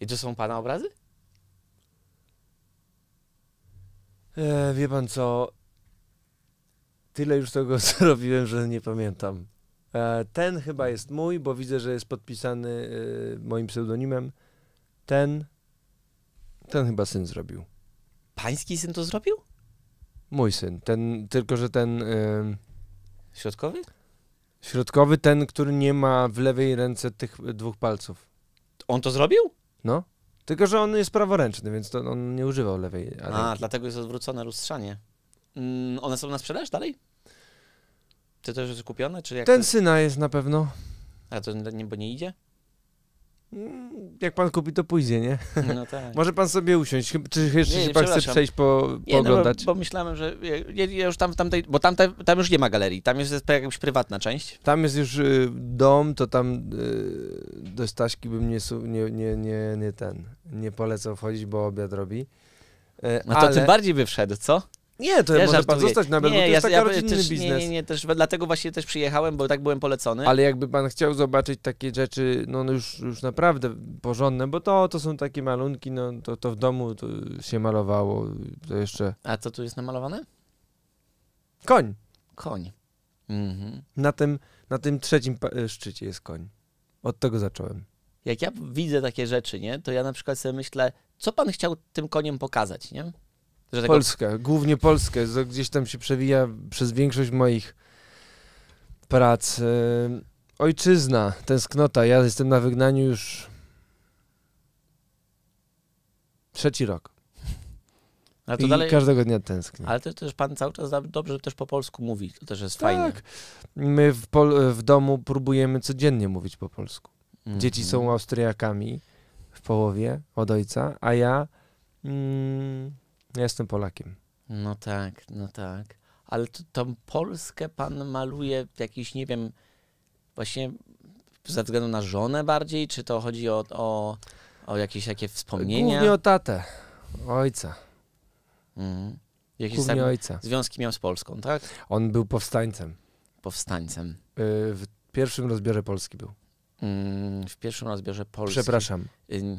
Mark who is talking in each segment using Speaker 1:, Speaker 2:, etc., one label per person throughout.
Speaker 1: I to są pana obrazy?
Speaker 2: E, wie pan co? Tyle już tego zrobiłem, że nie pamiętam. E, ten chyba jest mój, bo widzę, że jest podpisany e, moim pseudonimem. Ten. Ten chyba syn zrobił. Pański syn to zrobił? Mój syn. Ten, tylko że ten. E, środkowy? Środkowy, ten, który nie ma w lewej ręce tych e, dwóch palców. On to zrobił? No. Tylko, że on jest praworęczny, więc to on nie używał lewej. A, ręki.
Speaker 1: dlatego jest odwrócone lustrzanie. Mm, one są na sprzedaż dalej? Czy to już jest kupione? Czy jak Ten to...
Speaker 2: syna jest na pewno.
Speaker 1: A to nie, bo nie idzie? Mm,
Speaker 2: jak pan kupi, to pójdzie, nie? No tak. Może pan sobie usiąść, czy jeszcze nie, nie, pan chce przejść po, pooglądać? no,
Speaker 1: bo, bo, myślałem, że ja, ja już tam, tamtej, bo tam, tam już nie ma galerii, tam jest jakaś prywatna część.
Speaker 2: Tam jest już y, dom, to tam y, do Staśki bym nie, nie, nie, nie, nie ten, nie polecał wchodzić, bo obiad robi. Y, no to ale... tym
Speaker 1: bardziej by wszedł, co?
Speaker 2: Nie, to ja może żartuję. pan zostać nawet, to jest ja, taki ja rodzinny też, biznes. Nie, nie,
Speaker 1: nie, też, dlatego właśnie też przyjechałem, bo tak byłem polecony. Ale
Speaker 2: jakby pan chciał zobaczyć takie rzeczy, no, no już, już naprawdę porządne, bo to, to są takie malunki, no to, to w domu to się malowało, to jeszcze...
Speaker 1: A co tu jest namalowane? Koń. Koń. Mhm.
Speaker 2: Na, tym, na tym trzecim e, szczycie jest koń. Od tego zacząłem.
Speaker 1: Jak ja widzę takie rzeczy, nie, to ja na przykład sobie myślę, co pan chciał tym koniem pokazać, nie? Że tego...
Speaker 2: Polska, głównie Polskę. Gdzieś tam się przewija przez większość moich prac. Ojczyzna, tęsknota. Ja jestem na wygnaniu już trzeci rok. Ale to I dalej... każdego dnia tęsknię.
Speaker 1: Ale to też pan cały czas dobrze też po polsku mówi, to też jest tak. fajne.
Speaker 2: My w, pol- w domu próbujemy codziennie mówić po polsku. Mm. Dzieci są mhm. Austriakami w połowie od ojca, a ja mm, ja jestem Polakiem. No
Speaker 1: tak, no tak. Ale to, tą Polskę pan maluje jakiś, nie wiem, właśnie ze względu na żonę bardziej, czy to chodzi o, o, o jakieś takie wspomnienia? Głównie o
Speaker 2: tatę, ojca.
Speaker 1: Mhm. Jakieś Głównie ojca. Związki miał z Polską, tak? On był powstańcem. Powstańcem. Y,
Speaker 2: w pierwszym rozbiorze Polski był. Mm, w
Speaker 1: pierwszym rozbiorze Polski. Przepraszam. Y,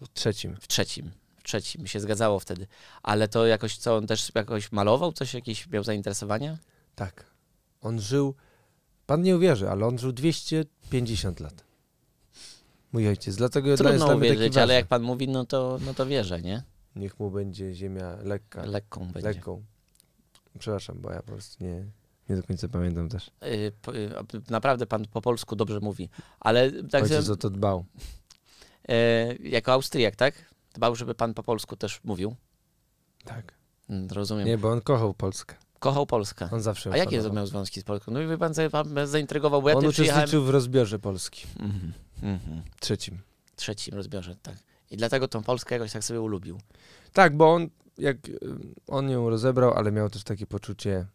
Speaker 1: w trzecim. W trzecim trzeci, mi się zgadzało wtedy. Ale to jakoś, co on też jakoś malował, coś jakieś miał zainteresowania? Tak. On żył,
Speaker 2: pan nie uwierzy, ale on żył 250 lat. Mój ojciec, dlatego Trudno uwierzyć, ale jak
Speaker 1: pan mówi, no to, no to wierzę, nie? Niech mu będzie ziemia lekka. Lekką będzie. Lekką. Przepraszam, bo ja po prostu nie,
Speaker 2: nie do końca pamiętam też.
Speaker 1: Yy, po, y, naprawdę pan po polsku dobrze mówi, ale... Także, Ojciec o to dbał. Yy, jako Austriak, tak? dbał, żeby pan po polsku też mówił? Tak. Mm, rozumiem.
Speaker 2: Nie, bo on kochał Polskę kochał Polskę. On zawsze A jakie miał
Speaker 1: związki z Polską? No i wie pan, pan zaintrygował, bo ja On uczestniczył przyjechałem...
Speaker 2: w rozbiorze Polski. Mm -hmm. Mm -hmm. Trzecim. Trzecim
Speaker 1: rozbiorze, tak. I dlatego tą Polskę jakoś tak sobie ulubił. Tak, bo on, jak, y,
Speaker 2: on ją rozebrał, ale miał też takie poczucie,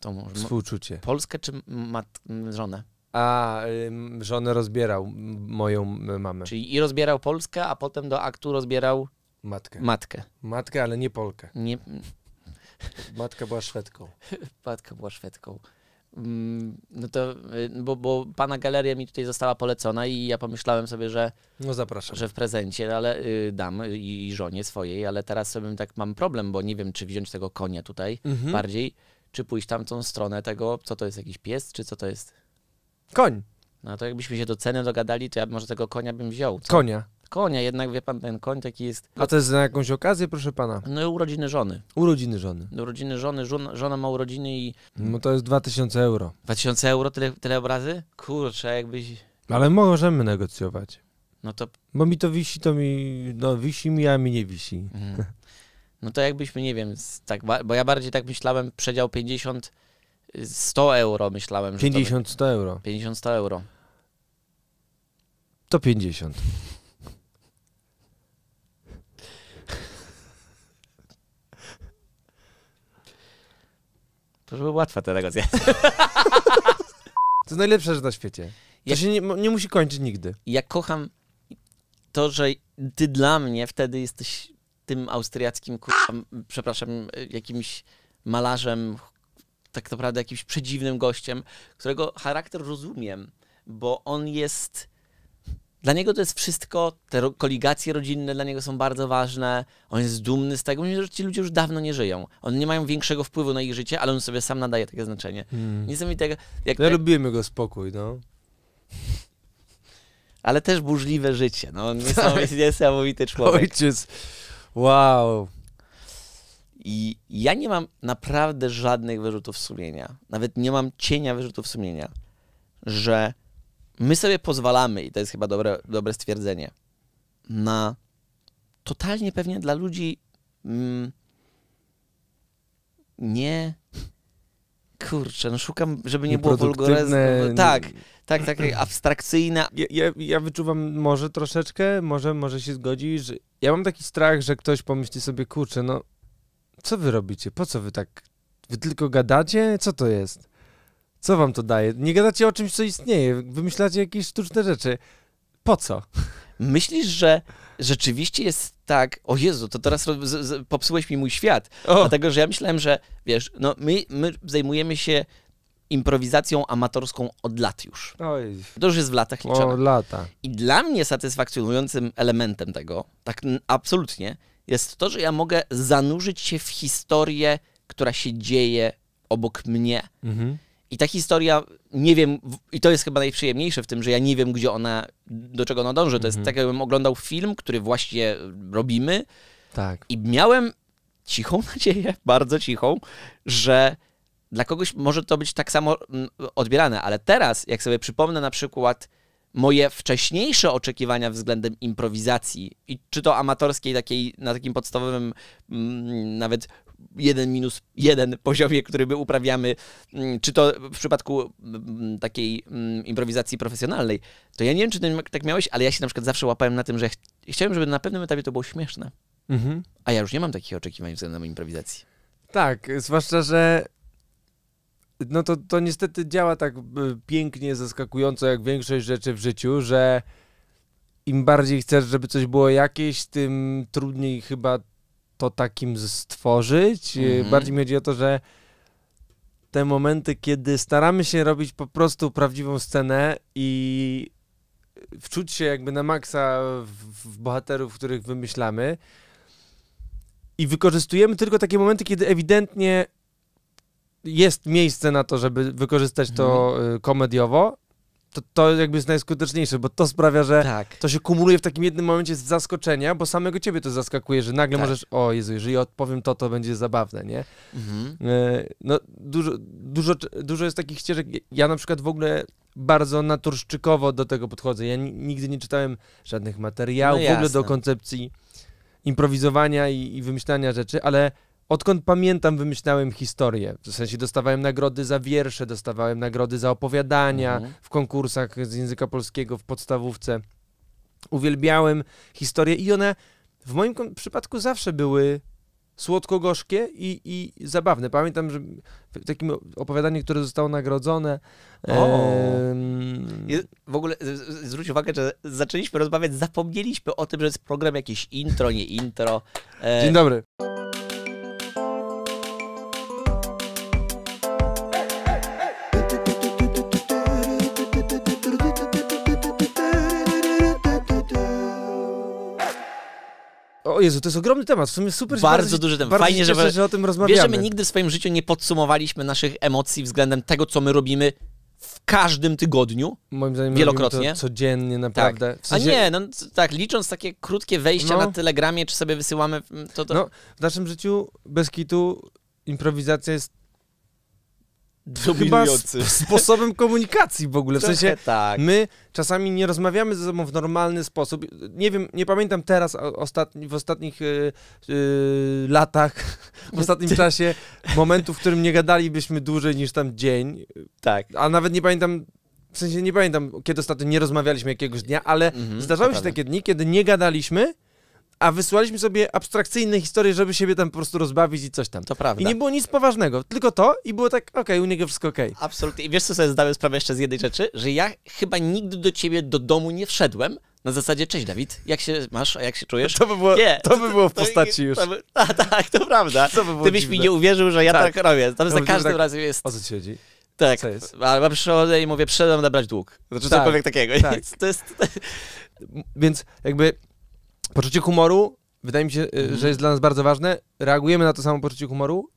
Speaker 2: to może... współczucie.
Speaker 1: Polskę czy mat...
Speaker 2: żonę? A, żonę rozbierał moją mamę. Czyli i rozbierał
Speaker 1: Polskę, a potem do aktu rozbierał
Speaker 2: Matkę. matkę. Matkę, ale nie Polkę. Nie,
Speaker 1: Matka była Szwedką. Matka była Szwedką. Mm, no to, y, bo, bo pana galeria mi tutaj została polecona i ja pomyślałem sobie, że, No zapraszam. że w prezencie no ale y, dam i, i żonie swojej, ale teraz sobie tak mam problem, bo nie wiem, czy wziąć tego konia tutaj Mhm. bardziej, czy pójść tamtą stronę tego, co to jest jakiś pies, czy co to jest. Koń. No to jakbyśmy się do ceny dogadali, to ja może tego konia bym wziął. Co? Konia. Konia, jednak wie pan, ten koń taki jest. A to
Speaker 2: jest na jakąś okazję, proszę pana?
Speaker 1: No urodziny żony.
Speaker 2: Urodziny żony.
Speaker 1: No, urodziny żony, żona, żona ma urodziny i.
Speaker 2: No to jest 2000 euro.
Speaker 1: 2000 euro tyle, tyle obrazy? Kurczę, jakbyś.
Speaker 2: Ale możemy negocjować. No to. Bo mi to wisi, to mi. No wisi mi, a mi nie wisi. Mhm.
Speaker 1: No to jakbyśmy, nie wiem, tak, bo ja bardziej tak myślałem, przedział 50 100 euro myślałem, że 50 100 euro. 50 100 euro.
Speaker 2: To 50.
Speaker 1: To była łatwa ta negocjacje. To najlepsze najlepsza rzecz na świecie. To Ja- się nie, nie musi kończyć nigdy. Ja kocham to, że ty dla mnie wtedy jesteś tym austriackim, kurwa, przepraszam, jakimś malarzem, tak naprawdę jakimś przedziwnym gościem, którego charakter rozumiem, bo on jest. Dla niego to jest wszystko, te koligacje rodzinne dla niego są bardzo ważne, on jest dumny z tego, że ci ludzie już dawno nie żyją. Oni nie mają większego wpływu na ich życie, ale on sobie sam nadaje takie znaczenie. Hmm. Niesamowitego. Jak, ja jak...
Speaker 2: jego spokój, no.
Speaker 1: Ale też burzliwe życie, no.
Speaker 2: Niesamowity, niesamowity człowiek.
Speaker 1: Ojciec, wow. I ja nie mam naprawdę żadnych wyrzutów sumienia, nawet nie mam cienia wyrzutów sumienia, że my sobie pozwalamy, i to jest chyba dobre, dobre stwierdzenie, na totalnie pewnie dla ludzi mm, nie. Kurczę, no szukam, żeby nie było wulgaryzmu. No tak, tak, tak, abstrakcyjna. Ja, ja, ja, wyczuwam może troszeczkę,
Speaker 2: może, może się zgodzisz. Ja mam taki strach, że ktoś pomyśli sobie, kurczę, no co wy robicie? Po co wy tak? Wy tylko gadacie? Co to jest? Co wam to daje? Nie
Speaker 1: gadacie o czymś, co istnieje. Wymyślacie jakieś sztuczne rzeczy. Po co? Myślisz, że rzeczywiście jest tak, o Jezu, to teraz popsułeś mi mój świat. O. Dlatego, że ja myślałem, że wiesz, no my, my zajmujemy się improwizacją amatorską od lat już. Oj. To już jest w latach liczone. O lata. I dla mnie satysfakcjonującym elementem tego, tak absolutnie, jest to, że ja mogę zanurzyć się w historię, która się dzieje obok mnie. Mhm. I ta historia, nie wiem, i to jest chyba najprzyjemniejsze w tym, że ja nie wiem, gdzie ona, do czego ona dąży. To mhm. jest tak, jakbym oglądał film, który właśnie robimy. Tak. I miałem cichą nadzieję, bardzo cichą, że dla kogoś może to być tak samo mm, odbierane, ale teraz, jak sobie przypomnę na przykład moje wcześniejsze oczekiwania względem improwizacji, i czy to amatorskiej, takiej na takim podstawowym, mm, nawet jeden minus jeden poziomie, który my uprawiamy, mm, czy to w przypadku mm, takiej improwizacji profesjonalnej, to ja nie wiem, czy ty tak miałeś, ale ja się na przykład zawsze łapałem na tym, że ch chciałem, żeby na pewnym etapie to było śmieszne. Mhm. A ja już nie mam takich oczekiwań względem improwizacji.
Speaker 2: Tak, zwłaszcza, że no to, to niestety działa tak y, pięknie, zaskakująco jak większość rzeczy w życiu, że im bardziej chcesz, żeby coś było jakieś, tym trudniej chyba to takim stworzyć. Y, mhm. Bardziej mi chodzi o to, że te momenty, kiedy staramy się robić po prostu prawdziwą scenę i y, wczuć się jakby na maksa w, w bohaterów, których wymyślamy i wykorzystujemy tylko takie momenty, kiedy ewidentnie jest miejsce na to, żeby wykorzystać to mhm. Y, komediowo, to, to jakby jest najskuteczniejsze, bo to sprawia, że tak. to się kumuluje w takim jednym momencie z zaskoczenia, bo samego ciebie to zaskakuje, że nagle tak. możesz, o Jezu, jeżeli odpowiem to, to będzie zabawne, nie? Mhm. Y, no, dużo, dużo, dużo jest takich ścieżek. Ja na przykład w ogóle bardzo naturszczykowo do tego podchodzę. Ja nigdy nie czytałem żadnych materiałów no w ogóle do koncepcji improwizowania i, i wymyślania rzeczy, ale Odkąd pamiętam, wymyślałem historię. W sensie dostawałem nagrody za wiersze, dostawałem nagrody za opowiadania mhm. w konkursach z języka polskiego, w podstawówce. Uwielbiałem historię i one w moim przypadku zawsze były słodko-gorzkie i, i zabawne. Pamiętam, że w takim opowiadaniu, które zostało nagrodzone. O.
Speaker 1: W ogóle zwróć uwagę, że zaczęliśmy rozmawiać, zapomnieliśmy o tym, że jest program jakieś intro, nie intro. E... Dzień dobry.
Speaker 2: Jezu, to jest ogromny temat. W sumie super. Bardzo, bardzo duży temat. Bardzo Fajnie, cieszę, że, że o tym rozmawiamy. Wiesz, że my nigdy
Speaker 1: w swoim życiu nie podsumowaliśmy naszych emocji względem tego, co my robimy w każdym tygodniu. Moim zdaniem wielokrotnie. To codziennie tak. naprawdę. Tak. W sensie... A nie, no tak, licząc takie krótkie wejścia no. na telegramie, czy sobie wysyłamy, mm, to, to... No,
Speaker 2: w naszym życiu bez kitu improwizacja jest Chyba sposobem komunikacji w ogóle. W Trochę sensie tak. my czasami nie rozmawiamy ze sobą w normalny sposób. Nie wiem, nie pamiętam teraz ostatni, w ostatnich yy, yy, latach, w ostatnim czasie momentu, w którym nie gadalibyśmy dłużej niż tam dzień. Tak. A nawet nie pamiętam w sensie nie pamiętam, kiedy ostatnio nie rozmawialiśmy jakiegoś dnia, ale mhm, zdarzały się takie dni, kiedy nie gadaliśmy, a wysłaliśmy sobie abstrakcyjne historie, żeby siebie tam po prostu rozbawić i coś tam. To
Speaker 1: prawda. I nie było nic poważnego, tylko to i było tak, okej, okay, u niego wszystko okej. Okay. Absolutnie. I wiesz, co sobie zdałem sprawę jeszcze z jednej rzeczy? Że ja chyba nigdy do ciebie do domu nie wszedłem, na zasadzie, cześć Dawid, jak się masz, a jak się czujesz? To by było, nie, to by było w postaci już. Tak, tak, to prawda. To by Ty byś dziwne. mi nie uwierzył, że ja tak, tak robię. To by za każdym tak, razem jest... O co ci chodzi? Tak, ale przychodzę i mówię, przyszedłem nabrać dług. Znaczy tak, cokolwiek takiego. Tak. to jest... To... Więc jakby
Speaker 2: Poczucie humoru, wydaje mi się, y, mhm. że jest dla nas bardzo ważne. Reagujemy na to samo poczucie humoru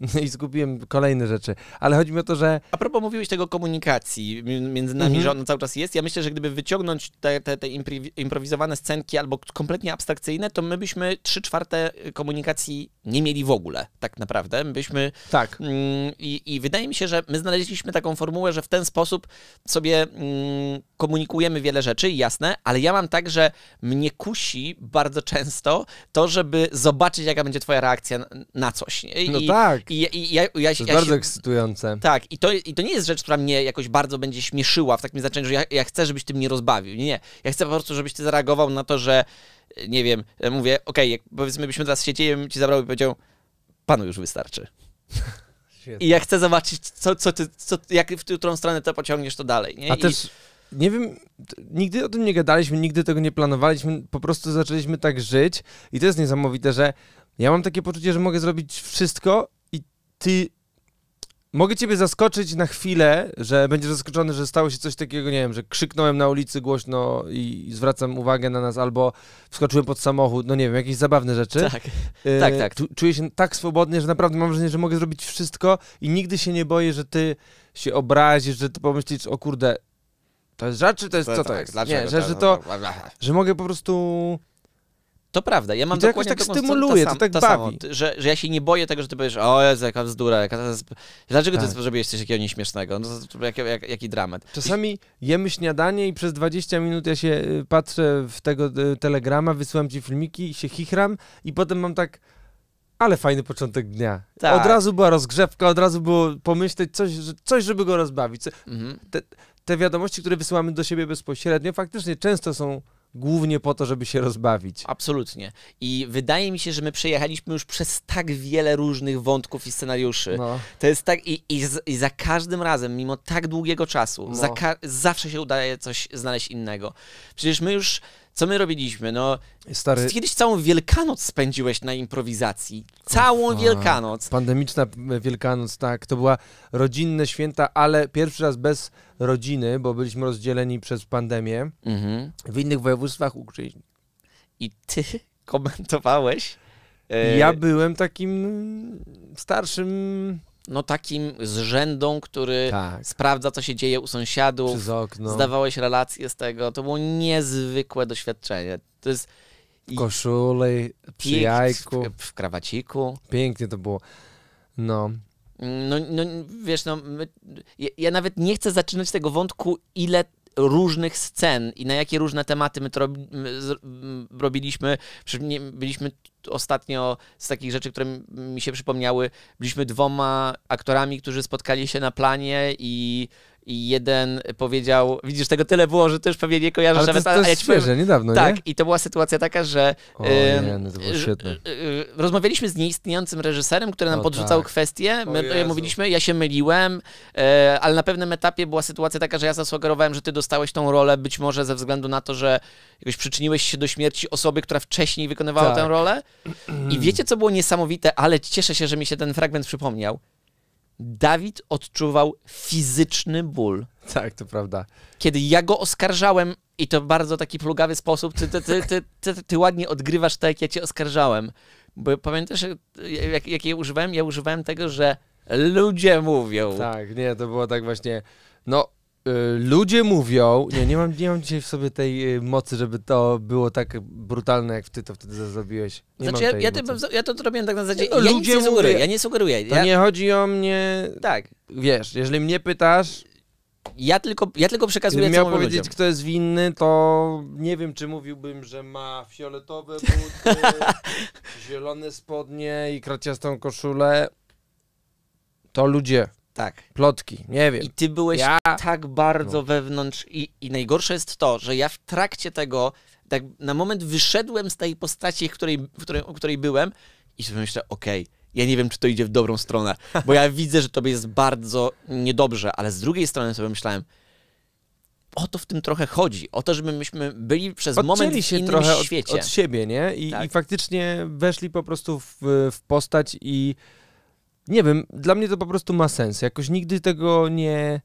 Speaker 2: i zgubiłem kolejne rzeczy. Ale chodzi mi o to, że. A
Speaker 1: propos mówiłeś tego komunikacji między nami, mhm. że ona cały czas jest. Ja myślę, że gdyby wyciągnąć te, te, te improwizowane scenki albo kompletnie abstrakcyjne, to my byśmy trzy czwarte y, komunikacji nie mieli w ogóle, tak naprawdę. byśmy. Tak. Mm, I, I wydaje mi się, że my znaleźliśmy taką formułę, że w ten sposób sobie mm, komunikujemy wiele rzeczy, jasne, ale ja mam tak, że mnie kusi bardzo często to, żeby zobaczyć, jaka będzie Twoja reakcja na coś. I, no tak. I, i, ja, ja, to jest ja bardzo się, ekscytujące. Tak, i to, i to nie jest rzecz, która mnie jakoś bardzo będzie śmieszyła w takim znaczeniu, że ja, ja chcę, żebyś ty mnie rozbawił. Nie, nie. Ja chcę po prostu, żebyś ty zareagował na to, że e, nie wiem, e, mówię, okej, okay, powiedzmy byśmy teraz siedzieli, bym ci zabrał i powiedział, panu już wystarczy. I ja chcę zobaczyć, co, co ty, co, jak, w którą stronę to pociągniesz, to dalej. Nie? A I... też,
Speaker 2: nie wiem, nigdy o tym nie gadaliśmy, nigdy tego nie planowaliśmy, po prostu zaczęliśmy tak żyć i to jest niesamowite, że ja mam takie poczucie, że mogę zrobić wszystko ty Mogę ciebie zaskoczyć na chwilę, że będziesz zaskoczony, że stało się coś takiego, nie wiem, że krzyknąłem na ulicy głośno i zwracam uwagę na nas, albo wskoczyłem pod samochód, no nie wiem, jakieś zabawne rzeczy. Tak, e, tak, tak. Czuję się tak swobodnie, że naprawdę mam wrażenie, że mogę zrobić wszystko i nigdy się nie boję, że ty się obrazisz, że ty pomyślisz, o kurde, to jest
Speaker 1: rzecz, czy to jest, to co to tak, jest? Nie, że, że to,
Speaker 2: że mogę po prostu
Speaker 1: to prawda, ja mam I to dokładnie jakoś tak stymuluje, to tak bawi. Samo, że, że ja się nie boję tego, że ty powiesz, o Jezu, jaka bzdura, jaka, dlaczego tak. ty zrobiłeś coś takiego nieśmiesznego, no, to, jak, jak, jaki dramat. Czasami
Speaker 2: jemy śniadanie i przez 20 minut ja się y, patrzę w tego y, telegrama, wysyłam ci filmiki się chichram i potem mam tak... Ale fajny początek dnia. Tak. Od razu była rozgrzewka, od razu było pomyśleć coś, coś żeby go rozbawić. Mhm. Te,
Speaker 1: te wiadomości, które wysyłamy do siebie bezpośrednio, faktycznie często są głównie po to, żeby się rozbawić. Absolutnie. I wydaje mi się, że my przejechaliśmy już przez tak wiele różnych wątków i scenariuszy. No. To jest tak, i, i, z, i, za każdym razem, mimo tak długiego czasu, no. za, zawsze się udaje coś znaleźć innego. Przecież my już co my robiliśmy? No, Stary... Kiedyś całą Wielkanoc spędziłeś na improwizacji. Całą Ufa. Wielkanoc.
Speaker 2: Pandemiczna Wielkanoc, tak. To była rodzinne święta, ale pierwszy raz bez rodziny, bo byliśmy rozdzieleni przez pandemię. Mhm. W innych województwach ukrzyźni.
Speaker 1: I ty komentowałeś? E, ja byłem takim starszym no takim z rzędą, który tak. sprawdza, co się dzieje u sąsiadów. Przez okno. Zdawałeś relacje z tego. To było niezwykłe doświadczenie. To jest... W
Speaker 2: koszuli, przy pięk, jajku. W, w krawaciku. Pięknie to było. No,
Speaker 1: mm, no, no wiesz, no, my, ja, ja, nawet nie chcę zaczynać tego wątku, ile różnych scen i na jakie różne tematy my to robiliśmy. Byliśmy ostatnio z takich rzeczy, które mi się przypomniały, byliśmy dwoma aktorami, którzy spotkali się na planie i i jeden powiedział, widzisz, tego tyle było, że też już pewnie nie kojarzysz ale nawet. To, to jest ja świeże, powiem, niedawno, Tak, nie? i to była sytuacja taka, że, o, nie, to było y, świetne. Y, y, rozmawialiśmy z nieistniejącym reżyserem, który nam o, podrzucał tak. kwestie, my mówiliśmy, ja się myliłem, e, ale na pewnym etapie była sytuacja taka, że ja zasugerowałem, że ty dostałeś tą rolę być może ze względu na to, że jakoś przyczyniłeś się do śmierci osoby, która wcześniej wykonywała tak. tę rolę. I wiecie, co było niesamowite, ale cieszę się, że mi się ten fragment przypomniał. Dawid odczuwał fizyczny ból. Tak, to prawda. Kiedy ja go oskarżałem i to bardzo taki plugawy sposób, ty, ty, ty, ty, ty, ładnie odgrywasz tak, jak ja cię oskarżałem. Bo pamiętasz, jak, jak je używałem? Ja używałem tego, że ludzie mówią. Tak, nie, to było tak właśnie, no
Speaker 2: Y, ludzie mówią, nie, nie mam, nie mam dzisiaj w sobie tej y, mocy, żeby to było tak brutalne, jak ty to wtedy zrobiłeś. Nie znaczy, ja, ja,
Speaker 1: ja, to robiłem tak na zasadzie, no, ja ludzie nie sugeruję, mówię, ja nie sugeruję. To ja... nie
Speaker 2: chodzi o mnie... Tak. Wiesz, jeżeli mnie pytasz... Ja tylko, ja tylko przekazuję, Gdybym miał powiedzieć, ludziom. kto jest winny, to nie wiem, czy mówiłbym, że ma fioletowe buty, zielone spodnie i kraciastą koszulę. To ludzie. Tak. Plotki, nie wiem. I ty byłeś ja... tak bardzo
Speaker 1: no. wewnątrz i, i najgorsze jest to, że ja w trakcie tego, tak na moment wyszedłem z tej postaci, w której, w której, w której byłem i sobie myślę, okej, okay, ja nie wiem, czy to idzie w dobrą stronę, bo ja widzę, że tobie jest bardzo niedobrze, ale z drugiej strony sobie myślałem, o to w tym trochę chodzi. O to, żebyśmy byli przez Odcięli moment w się innym trochę świecie. Od, od
Speaker 2: siebie, nie? I, tak. i faktycznie weszli po prostu w, w postać i nie wiem, dla mnie to po prostu ma sens. Jakoś nigdy tego nie,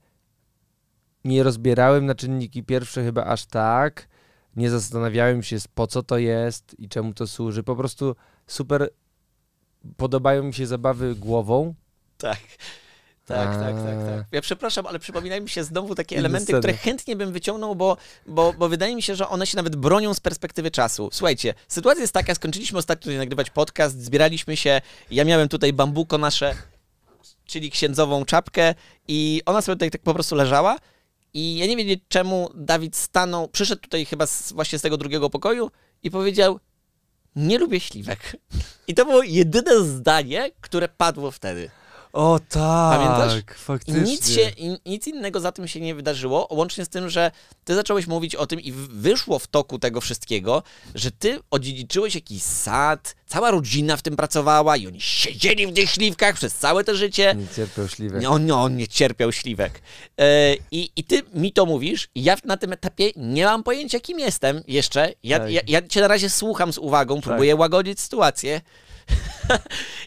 Speaker 2: nie rozbierałem na czynniki pierwsze chyba aż tak. Nie zastanawiałem się, po co to jest i czemu to służy. Po prostu super podobają mi się zabawy głową.
Speaker 1: Tak. Tak, tak, tak, tak. Eee. Ja przepraszam, ale przypominają mi się znowu takie elementy, które chętnie bym wyciągnął, bo, bo, bo wydaje mi się, że one się nawet bronią z perspektywy czasu. Słuchajcie, sytuacja jest taka, skończyliśmy ostatnio nagrywać podcast, zbieraliśmy się, ja miałem tutaj bambuko nasze, czyli księdzową czapkę i ona sobie tutaj tak po prostu leżała i ja nie wiem czemu Dawid stanął, przyszedł tutaj chyba z, właśnie z tego drugiego pokoju i powiedział, nie lubię śliwek. I to było jedyne zdanie, które padło wtedy.
Speaker 2: O tak, faktycznie. I nic, się,
Speaker 1: i nic innego za tym się nie wydarzyło, łącznie z tym, że ty zacząłeś mówić o tym i wyszło w toku tego wszystkiego, że ty odziedziczyłeś jakiś sad, cała rodzina w tym pracowała i oni siedzieli w tych śliwkach przez całe to życie. Nie cierpiał śliwek. On, no, on nie cierpiał śliwek. Yy, i, I ty mi to mówisz i ja na tym etapie nie mam pojęcia, kim jestem jeszcze. Ja, tak. ja, ja cię na razie słucham z uwagą, tak. próbuję tak. łagodzić sytuację.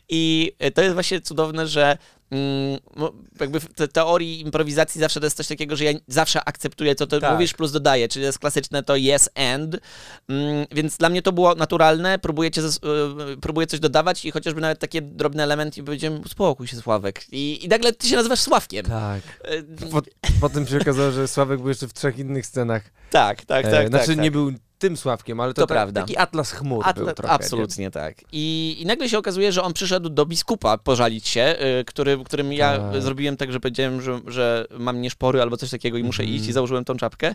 Speaker 1: I to jest właśnie cudowne, że mm, no, jakby w teorii improwizacji zawsze to jest coś takiego, że ja zawsze akceptuję, co ty tak. mówisz, plus dodaję, czyli jest klasyczne to yes and, mm, więc dla mnie to było naturalne, próbuję, cię, y, próbuję coś dodawać i chociażby nawet taki drobny element i powiedziałem, spokój się Sławek i, i nagle ty się nazywasz Sławkiem. Tak. Y, po,
Speaker 2: potem się okazało, że Sławek był jeszcze w trzech innych scenach. Tak, tak, tak. E, tak, znaczy tak, tak. nie był tym Sławkiem, ale to, to ta, prawda. taki atlas chmur Atla, był trochę, Absolutnie nie? tak.
Speaker 1: I, I nagle się okazuje, że on przyszedł do biskupa pożalić się, y, który, którym ja tak. zrobiłem tak, że powiedziałem, że, że mam nieszpory albo coś takiego i muszę mm. iść i założyłem tą czapkę.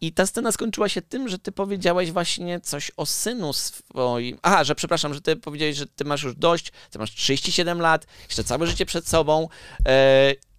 Speaker 1: I ta scena skończyła się tym, że ty powiedziałaś właśnie coś o synu swoim. Aha, że przepraszam, że ty powiedziałeś, że ty masz już dość, ty masz 37 lat, jeszcze całe życie przed sobą. Yy,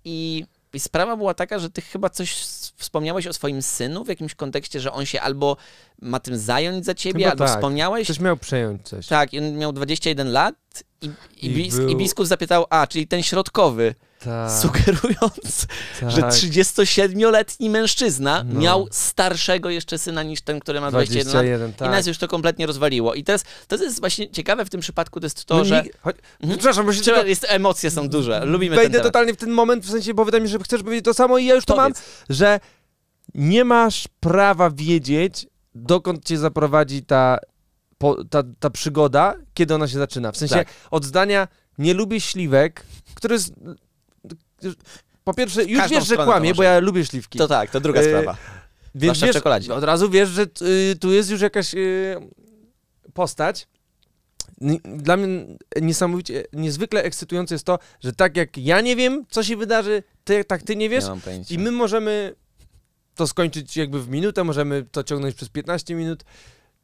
Speaker 1: I i sprawa była taka, że ty chyba coś wspomniałeś o swoim synu w jakimś kontekście, że on się albo ma tym zająć za ciebie, chyba albo tak. wspomniałeś. Ktoś miał przejąć coś. Tak, on miał 21 lat i, i, I, był... i biskup zapytał, a, czyli ten środkowy. Tak. sugerując, tak. że 37-letni mężczyzna no. miał starszego jeszcze syna niż ten, który ma 21, 21 lat. Tak. I nas już to kompletnie rozwaliło. I teraz to jest właśnie ciekawe w tym przypadku, to jest to, no, że... Nie... Choć... Mhm. Przepraszam, bo się Przepraszam, jest, emocje są duże, mm, lubimy Wejdę
Speaker 2: totalnie w ten moment, w sensie, bo wydaje mi się, że chcesz powiedzieć to samo i ja już Powiedz. to mam, że nie masz prawa wiedzieć, dokąd cię zaprowadzi ta, po, ta, ta przygoda, kiedy ona się zaczyna. W sensie tak. od zdania nie lubię śliwek, który jest po pierwsze, już wiesz, że kłamie, bo ja lubię śliwki. To tak, to druga e, sprawa. Yy, więc wiesz, czekoladzie. od razu wiesz, że y, tu jest już jakaś y, postać. Dla mnie niesamowicie, niezwykle ekscytujące jest to, że tak jak ja nie wiem, co się wydarzy, ty, tak ty nie wiesz nie i my możemy to skończyć jakby w minutę, możemy to ciągnąć przez 15 minut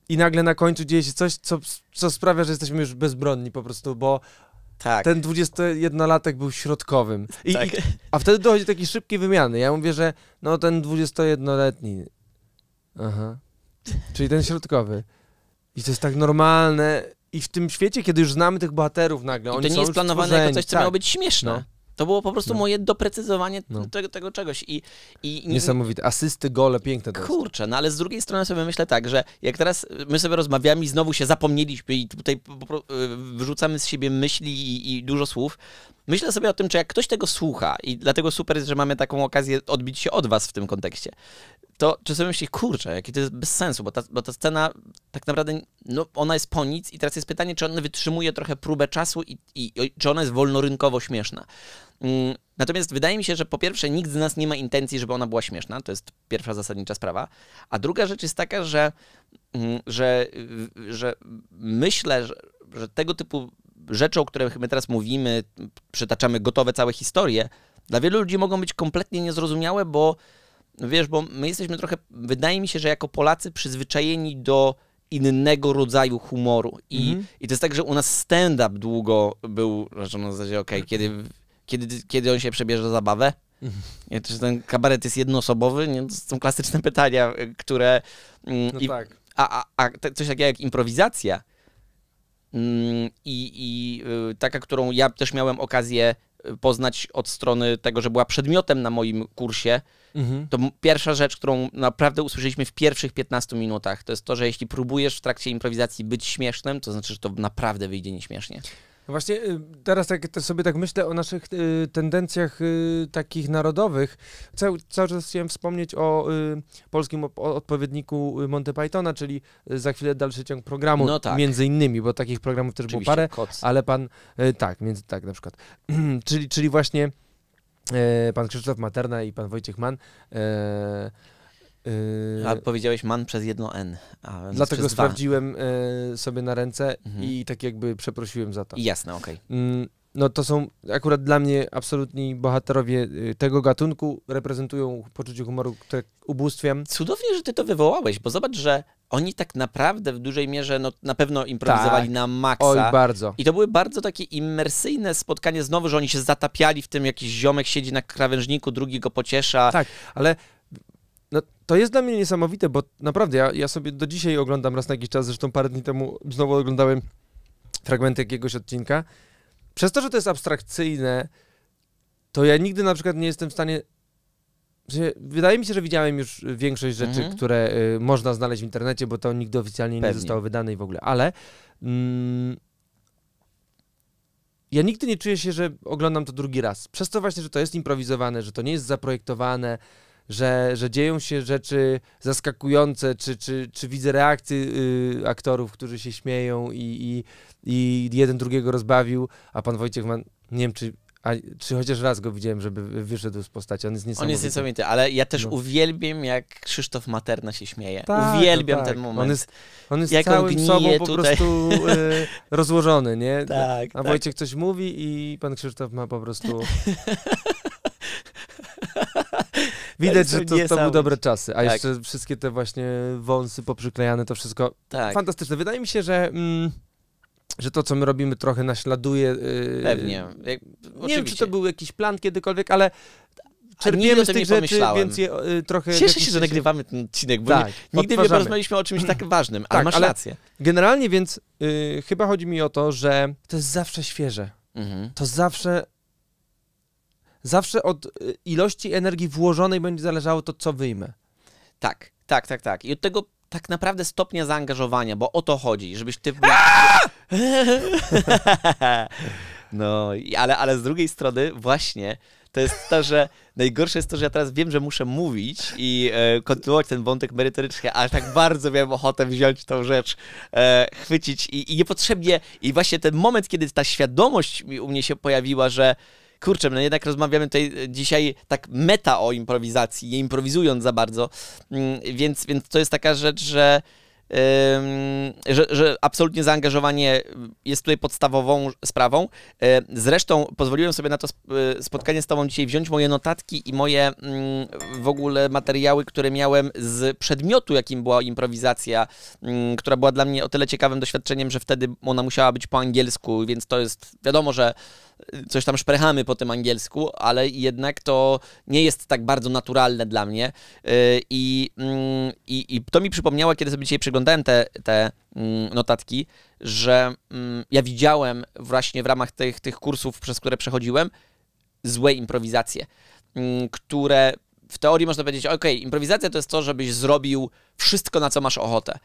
Speaker 2: i nagle na końcu dzieje się coś, co, co sprawia, że jesteśmy już bezbronni po prostu, bo tak. Ten 21-latek był środkowym. I, tak. i, a wtedy dochodzi do takiej szybkiej wymiany. Ja mówię, że no ten 21-letni. Aha. Czyli ten środkowy. I to jest tak normalne. I w tym świecie, kiedy już znamy tych bohaterów nagle, I to nie jest planowane stworzeni. jako coś, co tak. miało być śmieszne. No. To było po prostu no.
Speaker 1: moje doprecyzowanie no. tego, tego, czegoś. I, i, Niesamowite. Asysty, gole, piękne to Kurczę, no ale z drugiej strony sobie myślę tak, że jak teraz my sobie rozmawiamy i znowu się zapomnieliśmy i tutaj y, wyrzucamy z siebie myśli i, i dużo słów, myślę sobie o tym, czy jak ktoś tego słucha i dlatego super jest, że mamy taką okazję odbić się od was w tym kontekście, to czasem myślisz, kurczę, jakie to jest bez sensu, bo ta, bo ta scena tak naprawdę, no, ona jest po nic i teraz jest pytanie, czy ona wytrzymuje trochę próbę czasu i, i, i czy ona jest wolnorynkowo śmieszna. Mm, natomiast wydaje mi się, że po pierwsze nikt z nas nie ma intencji, żeby ona była śmieszna, to jest pierwsza zasadnicza sprawa, a druga rzecz jest taka, że, mm, że, że myślę, że, że tego typu rzeczy, o których my teraz mówimy, przytaczamy gotowe całe historie, dla wielu ludzi mogą być kompletnie niezrozumiałe, bo no wiesz, bo my jesteśmy trochę, wydaje mi się, że jako Polacy przyzwyczajeni do innego rodzaju humoru. I, mm -hmm. i to jest tak, że u nas stand-up długo był, że na zasadzie, okej, okay, mhm. kiedy, kiedy, kiedy on się przebierze zabawę? Mhm. Nie, czy ten kabaret jest jednoosobowy? Nie, to są klasyczne pytania, które... Mm, no i, tak. A, a, a coś takiego jak improwizacja mm, i, i y, taka, którą ja też miałem okazję y, poznać od strony tego, że była przedmiotem na moim kursie, Mhm. To pierwsza rzecz, którą naprawdę usłyszeliśmy w pierwszych 15 minutach, to jest to, że jeśli próbujesz w trakcie improwizacji być śmiesznym, to znaczy, że to naprawdę wyjdzie nieśmiesznie.
Speaker 2: No właśnie y, teraz tak sobie tak myślę o naszych y, tendencjach y, takich narodowych. Cały, cały czas chciałem wspomnieć o y, polskim op- odpowiedniku Monty Pythona, czyli y, za chwilę dalszy ciąg programu, no tak. między innymi, bo takich programów też Oczywiście, było parę, koc. ale pan, y, tak, między, tak na przykład, czyli, czyli właśnie E, pan Krzysztof Materna i pan Wojciech Mann. Yy...
Speaker 1: A powiedziałeś man przez jedno N. Dlatego sprawdziłem
Speaker 2: sobie na ręce mhm. i tak jakby przeprosiłem
Speaker 1: za to. Jasne, okej. Okay.
Speaker 2: Mm, no to są akurat dla mnie absolutni bohaterowie y, tego gatunku, reprezentują poczucie humoru,
Speaker 1: które ubóstwiam. Cudownie, że ty to wywołałeś, bo zobacz, że oni tak naprawdę w dużej mierze no, na pewno improwizowali tak. na maksa. Oj, bardzo. I to były bardzo takie immersyjne spotkanie znowu, że oni się zatapiali w tym, jakiś ziomek siedzi na krawężniku, drugi go pociesza. Tak, ale
Speaker 2: no, to jest dla mnie niesamowite, bo naprawdę ja, ja sobie do dzisiaj oglądam raz na jakiś czas, zresztą parę dni temu znowu oglądałem fragmenty jakiegoś odcinka. Przez to, że to jest abstrakcyjne, to ja nigdy na przykład nie jestem w stanie Wydaje mi się, że widziałem już większość rzeczy, mhm. które y, można znaleźć w internecie, bo to nigdy oficjalnie Pewnie. nie zostało wydane i w ogóle, ale mm, ja nigdy nie czuję się, że oglądam to drugi raz. Przez to właśnie, że to jest improwizowane, że to nie jest zaprojektowane, że, że dzieją się rzeczy zaskakujące, czy, czy, czy widzę reakcje y, aktorów, którzy się śmieją i, i, i jeden drugiego rozbawił, a pan Wojciech ma, nie wiem czy a czy chociaż raz go widziałem, żeby wyszedł z postaci? On jest niesamowity. On jest niesamowity, ale ja też no.
Speaker 1: uwielbiam, jak Krzysztof Materna się śmieje. Tak, uwielbiam tak. ten moment. On jest, on jest jak całym on sobą po tutaj. prostu y,
Speaker 2: rozłożony, nie? Tak, A tak. Wojciech coś mówi i pan Krzysztof ma po prostu... Widać, że to, to były dobre czasy. A tak. jeszcze wszystkie te właśnie wąsy poprzyklejane, to wszystko tak. fantastyczne. Wydaje mi się, że... Mm, że to, co my robimy, trochę naśladuje. Y, Pewnie. Jak, nie wiem, czy to był jakiś plan kiedykolwiek, ale czerpiemy z tych rzeczy, więc je, y, trochę... Cieszę się, że nagrywamy ten odcinek, bo tak, nie, nigdy nie porozmawialiśmy o czymś tak mm. ważnym, ale tak, masz ale rację. Generalnie więc y, chyba chodzi mi o to, że to jest zawsze świeże. Mhm. To zawsze...
Speaker 1: Zawsze od y, ilości energii włożonej będzie zależało to, co wyjmę. Tak, tak, tak, tak. I od tego, tak naprawdę stopnia zaangażowania, bo o to chodzi, żebyś ty... no, ale, ale z drugiej strony właśnie to jest to, że najgorsze jest to, że ja teraz wiem, że muszę mówić i e, kontynuować ten wątek merytorycznie, ale tak bardzo miałem ochotę wziąć tą rzecz, e, chwycić i, i niepotrzebnie, i właśnie ten moment, kiedy ta świadomość u mnie się pojawiła, że kurczę, no jednak rozmawiamy tutaj dzisiaj tak meta o improwizacji, nie improwizując za bardzo, mm, więc, więc to jest taka rzecz, że że, że, absolutnie zaangażowanie jest tutaj podstawową sprawą. E, zresztą pozwoliłem sobie na to e, spotkanie z Tobą dzisiaj wziąć moje notatki i moje mm, w ogóle materiały, które miałem z przedmiotu, jakim była improwizacja, mm, która była dla mnie o tyle ciekawym doświadczeniem, że wtedy ona musiała być po angielsku, więc to jest wiadomo, że coś tam szprechamy po tym angielsku, ale jednak to nie jest tak bardzo naturalne dla mnie. Y, I, mm, i, i to mi przypomniało, kiedy sobie dzisiaj przeglądałem te, te mm, notatki, że mm, ja widziałem właśnie w ramach tych, tych kursów, przez które przechodziłem, złe improwizacje, które w teorii można powiedzieć, ok, improwizacja to jest to, żebyś zrobił wszystko, na co masz ochotę,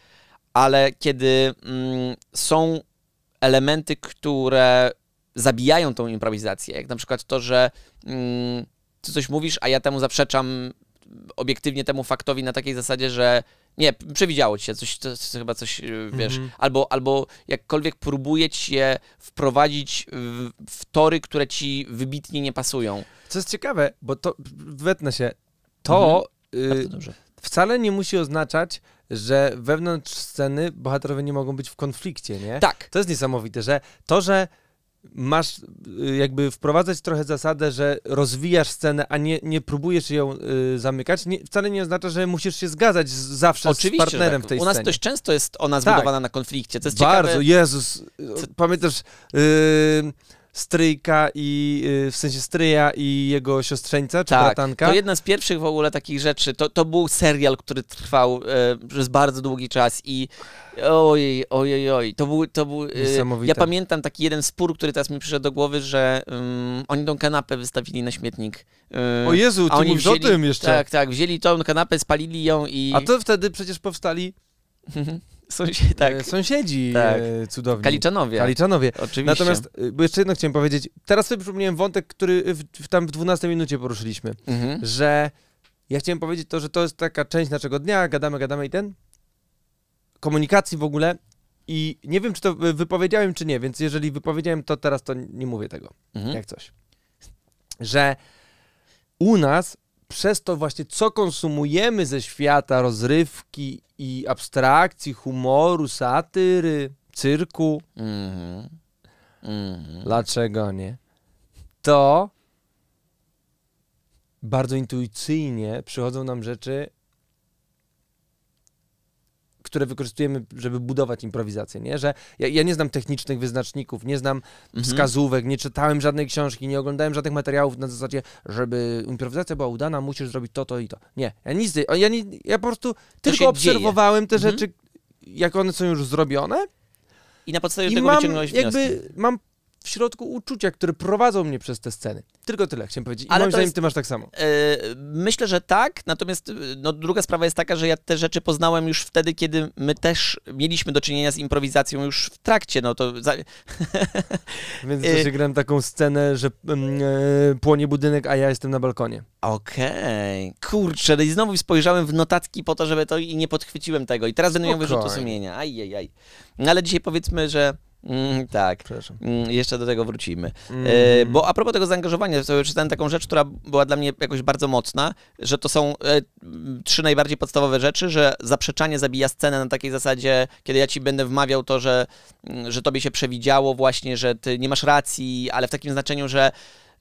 Speaker 1: ale kiedy są elementy, które zabijają tą improwizację. Jak na przykład to, że mm, ty coś mówisz, a ja temu zaprzeczam obiektywnie temu faktowi na takiej zasadzie, że nie, przewidziało ci się, coś, to, to chyba coś, y, wiesz, mm -hmm. albo, albo jakkolwiek próbuje cię wprowadzić w, w tory, które ci wybitnie nie pasują.
Speaker 2: Co jest ciekawe, bo to, wetnę się, to mm -hmm. y, wcale nie musi oznaczać, że wewnątrz sceny bohaterowie nie mogą być w konflikcie, nie? Tak. To jest niesamowite, że to, że masz y, jakby wprowadzać trochę zasadę, że rozwijasz scenę, a nie, nie próbujesz ją y, zamykać, nie, wcale nie oznacza, że musisz się zgadzać z, zawsze Oczywiście, z tak. partnerem tak. w tej scenie. U nas scenie. dość często jest ona zbudowana tak. na konflikcie.
Speaker 1: To jest Bardzo, ciekawe... Jezus.
Speaker 2: Pamiętasz... Y, stryjka i y, w sensie stryja i jego siostrzeńca, czy tak, bratanka. to
Speaker 1: jedna z pierwszych w ogóle takich rzeczy. To, to był serial, który trwał e, przez bardzo długi czas i ojej, ojej, oj, to był, to był e, ja pamiętam taki jeden spór, który teraz mi przyszedł do głowy, że um, oni tą kanapę wystawili na śmietnik. E, o Jezu, ty oni mówisz wzięli, o tym jeszcze. Tak, tak, wzięli tą kanapę, spalili ją i... A to wtedy przecież powstali mhm. Tak. E, sąsiedzi, tak. E,
Speaker 2: sąsiedzi tak. cudowni. Kaliczanowie. Kaliczanowie. Oczywiście. Natomiast, e, bo jeszcze jedno chciałem powiedzieć. Teraz sobie przypomniałem wątek, który w, w tam w 12 minucie poruszyliśmy, mhm. że ja chciałem powiedzieć to, że to jest taka część naszego dnia, gadamy, gadamy i ten, komunikacji w ogóle i nie wiem, czy to wypowiedziałem, czy nie, więc jeżeli wypowiedziałem, to teraz to nie mówię tego, mhm. jak coś. Że u nas przez to właśnie, co konsumujemy ze świata rozrywki i abstrakcji, humoru, satyry, cyrku, mm -hmm. Mm -hmm. dlaczego nie, to bardzo intuicyjnie przychodzą nam rzeczy, które wykorzystujemy, żeby budować improwizację, nie? Że ja, ja nie znam technicznych wyznaczników, nie znam mhm. wskazówek, nie czytałem żadnej książki, nie oglądałem żadnych materiałów na zasadzie, żeby improwizacja była udana, musisz zrobić to, to i to. Nie, ja nic, ja, nie, ja po prostu tylko obserwowałem dzieje. te mhm. rzeczy, jak one są już zrobione.
Speaker 1: I na podstawie I tego mam, wyciągnąłeś wnioski. jakby
Speaker 2: mam w środku uczucia, które prowadzą mnie przez te sceny. Tylko tyle chciałem powiedzieć. I Ale moim zdaniem jest, ty masz tak samo.
Speaker 1: Yy, myślę, że tak, natomiast e, no, druga sprawa jest taka, że ja te rzeczy poznałem już wtedy, kiedy my też mieliśmy do czynienia z improwizacją już w trakcie, no to... Za...
Speaker 2: Więc też yy... grałem taką scenę, że yy, płonie budynek, a ja jestem na balkonie.
Speaker 1: Okej, okay. kurczę, no i znowu spojrzałem w notatki po to, żeby to i nie podchwyciłem tego i teraz będę miał okay. wyrzutu sumienia, ajajaj. No ale dzisiaj powiedzmy, że Mm, tak. Mm, jeszcze do tego wrócimy. Mm. bo a propos tego zaangażowania, sobie przeczytałem taką rzecz, która była dla mnie jakoś bardzo mocna, że to są e, trzy najbardziej podstawowe rzeczy, że zaprzeczanie zabija scenę na takiej zasadzie, kiedy ja ci będę wmawiał to, że, mm, że tobie się przewidziało właśnie, że ty nie masz racji, ale w takim znaczeniu, że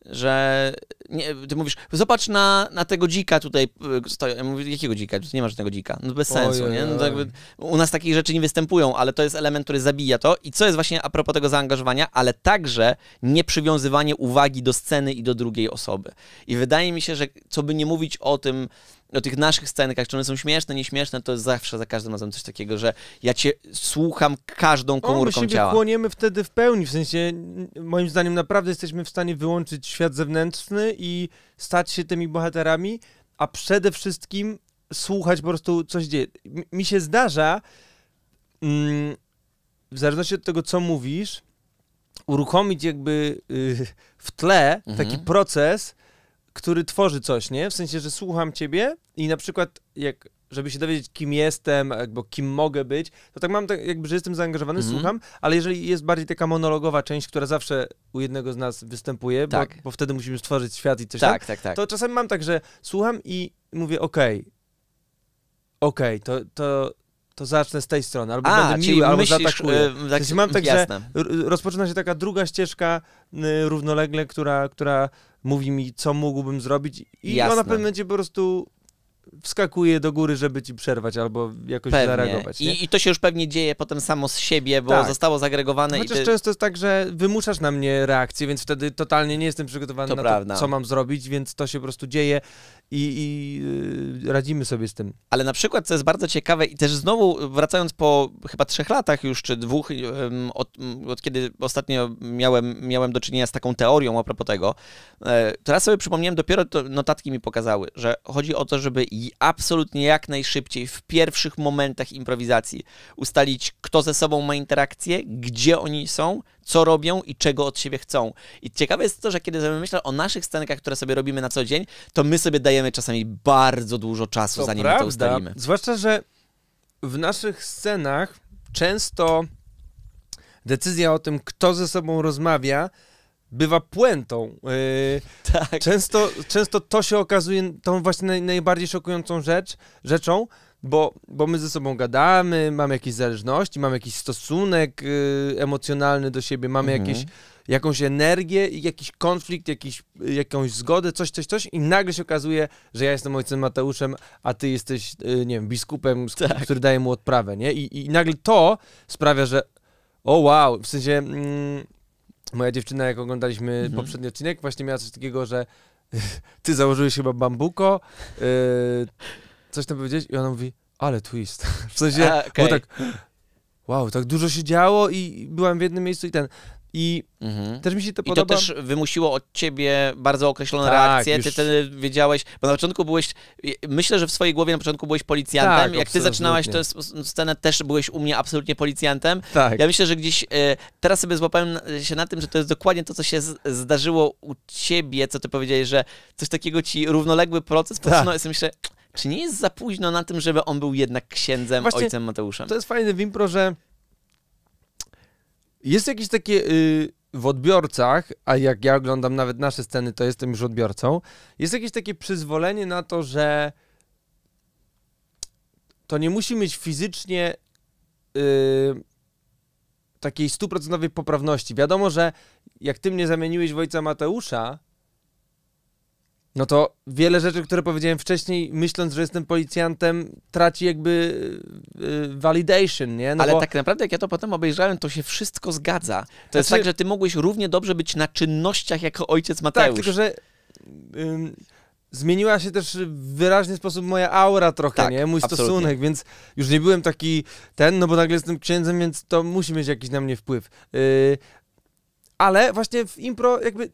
Speaker 1: że nie, ty mówisz, zobacz na, na tego dzika tutaj y, stoją. Ja mówię, jakiego dzika? Tu nie ma żadnego dzika. No bez sensu, Ojej. nie? No jakby, u nas takich rzeczy nie występują, ale to jest element, który zabija to. I co jest właśnie a propos tego zaangażowania, ale także nieprzywiązywanie uwagi do sceny i do drugiej osoby. I wydaje mi się, że co by nie mówić o tym, o tych naszych scenkach, czy one są śmieszne, nieśmieszne, to jest zawsze za każdym razem coś takiego, że ja cię słucham każdą no, komórką o, my ciała.
Speaker 2: My wtedy w pełni, w sensie moim zdaniem naprawdę jesteśmy w stanie wyłączyć świat zewnętrzny i stać się tymi bohaterami, a przede wszystkim słuchać po prostu, coś dzieje. Mi się zdarza, mm, w zależności od tego, co mówisz, uruchomić jakby y, w tle taki mhm. proces, który tworzy coś, nie? W sensie, że słucham ciebie i na przykład jak żeby się dowiedzieć, kim jestem, albo kim mogę być, to tak mam, tak, jakby, że jestem zaangażowany, mm słucham, ale jeżeli jest bardziej taka monologowa część, która zawsze u jednego z nas występuje, tak. bo, bo, wtedy musimy stworzyć świat i coś tak, tak, tak, to czasami mam tak, że słucham i mówię, okej, okay, okej, okay, to, to, to zacznę z tej strony, albo A, będę miły, albo myślisz, zaatakuję. Yy, tak, w sensie mam tak, jasne. że rozpoczyna się taka druga ścieżka yy, równolegle, która, która mówi mi, co mógłbym zrobić i Jasne. ona pewnie
Speaker 1: będzie po prostu wskakuje do góry, żeby ci przerwać albo jakoś pewnie. zareagować. I, I, to się już pewnie dzieje potem samo z siebie, bo tak. zostało zagregowane. Chociaż i ty... często
Speaker 2: jest tak, że wymuszasz na mnie reakcję, więc wtedy totalnie nie jestem przygotowany to na prawda. to, co mam zrobić, więc to się po prostu dzieje i, i, y, radzimy sobie z tym.
Speaker 1: Ale na przykład, co jest bardzo ciekawe i też znowu wracając po chyba trzech latach już, czy dwóch, od, od kiedy ostatnio miałem, miałem do czynienia z taką teorią a propos tego, e, teraz sobie przypomniałem, dopiero notatki mi pokazały, że chodzi o to, żeby i absolutnie jak najszybciej w pierwszych momentach improwizacji ustalić, kto ze sobą ma interakcję, gdzie oni są, co robią i czego od siebie chcą. I ciekawe jest to, że kiedy sobie myślę o naszych scenkach, które sobie robimy na co dzień, to my sobie dajemy czasami bardzo dużo czasu, to zanim prawda. to ustalimy.
Speaker 2: Zwłaszcza, że w naszych scenach często decyzja o tym, kto ze sobą rozmawia, bywa puentą. Yy, tak. często, często to się okazuje tą właśnie naj, najbardziej szokującą rzecz, rzeczą, bo, bo my ze sobą gadamy, mamy jakieś zależności, mamy jakiś stosunek yy, emocjonalny do siebie, mamy mhm. jakieś, jakąś energię, jakiś konflikt, jakiś, jakąś zgodę, coś, coś, coś i nagle się okazuje, że ja jestem ojcem Mateuszem, a ty jesteś, yy, nie wiem, biskupem, tak. który daje mu odprawę, nie? I, I nagle to sprawia, że o wow, w sensie... Mm, moja dziewczyna, jak oglądaliśmy mhm. poprzedni odcinek, właśnie miała coś takiego, że ty założyłeś chyba bambuko, yy, coś tam powiedzieć i ona mówi, ale twist. W sensie, A, okay. bo tak, wow, tak dużo się działo i byłem w jednym miejscu i ten. I mhm. też mi się to podoba. I to też
Speaker 1: wymusiło od ciebie bardzo określone tak, reakcje. Ty wtedy wiedziałeś, bo na początku byłeś, myślę, że w swojej głowie na początku byłeś policjantem. Tak, Jak ty zaczynałaś tę scenę, też byłeś u mnie absolutnie policjantem. Tak. Ja myślę, że gdzieś e, teraz sobie złapałem się na tym, że to jest dokładnie to, co się zdarzyło u ciebie, co ty powiedziałeś, że coś takiego ci równoległy proces tak. posunął. No, ja sobie myślę, czy nie jest za późno na tym, żeby on był jednak księdzem, Właśnie ojcem Mateuszem? To
Speaker 2: jest fajne w impro, że jest jakieś takie yy, w odbiorcach, a jak ja oglądam nawet nasze sceny, to jestem już odbiorcą, jest jakieś takie przyzwolenie na to, że to nie musi mieć fizycznie yy, takiej stuprocentowej poprawności. Wiadomo, że jak ty mnie zamieniłeś w ojca Mateusza, no to wiele rzeczy, które powiedziałem wcześniej, myśląc, że jestem
Speaker 1: policjantem, traci jakby y, y, validation, nie? No Ale bo... tak naprawdę, jak ja to potem obejrzałem, to się wszystko zgadza. To znaczy... jest tak, że ty mogłeś równie dobrze być na czynnościach jako ojciec tak, Mateusz. Tak, tylko że...
Speaker 2: Ym zmieniła się też w wyraźny sposób moja aura trochę, tak, nie? Mój absolutnie. stosunek, więc już nie byłem taki ten, no bo nagle jestem księdzem, więc to musi mieć jakiś na mnie wpływ. Yy, ale właśnie w impro jakby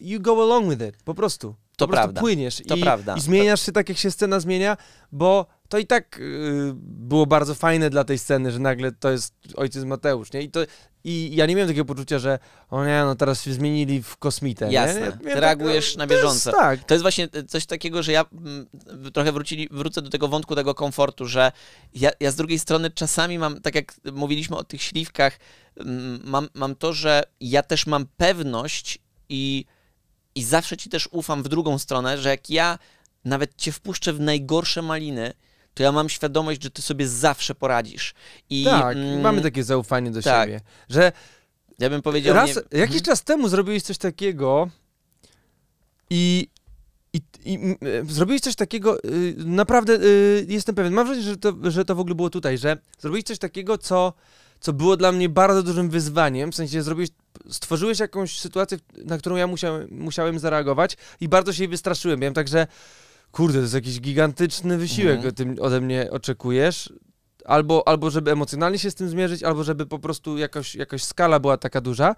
Speaker 2: you go along with it, po prostu. to po prawda. płyniesz to i, prawda. i zmieniasz to... się tak, jak się scena zmienia, bo to i tak yy, było bardzo fajne dla tej sceny, że nagle to jest ojciec Mateusz, nie? I, to, I ja nie miałem takiego poczucia, że o nie, no teraz się zmienili w kosmitę. Jasne, nie? ja reagujesz tak, no, na bieżąco. To jest, tak.
Speaker 1: to jest właśnie y, coś takiego, że ja m, mm, trochę wrócili, wrócę do tego wątku, tego komfortu, że ja, ja z drugiej strony czasami mam, tak jak mówiliśmy o tych śliwkach, m, mm, mam, mam to, że ja też mam pewność i i zawsze ci też ufam w drugą stronę, że jak ja nawet cię wpuszczę w najgorsze maliny, to ja mam świadomość, że ty sobie zawsze poradzisz. I, tak, mm, mamy takie zaufanie do tak. siebie, że ja bym powiedział... Raz, nie... Jakiś
Speaker 2: mhm. czas temu zrobiłeś coś takiego i i, i e, zrobiłeś coś takiego, y, naprawdę y, jestem pewien, mam wrażenie, że to, że to w ogóle było tutaj, że zrobiłeś coś takiego, co, co było dla mnie bardzo dużym wyzwaniem, w sensie zrobiłeś stworzyłeś jakąś sytuację, na którą ja musiałem, musiałem zareagować i bardzo się jej wystraszyłem. Miałem także, kurde, to jest jakiś gigantyczny wysiłek, mhm. tym ode mnie oczekujesz. Albo, albo żeby emocjonalnie się z tym zmierzyć, albo żeby po prostu jakoś, jakaś skala była taka duża.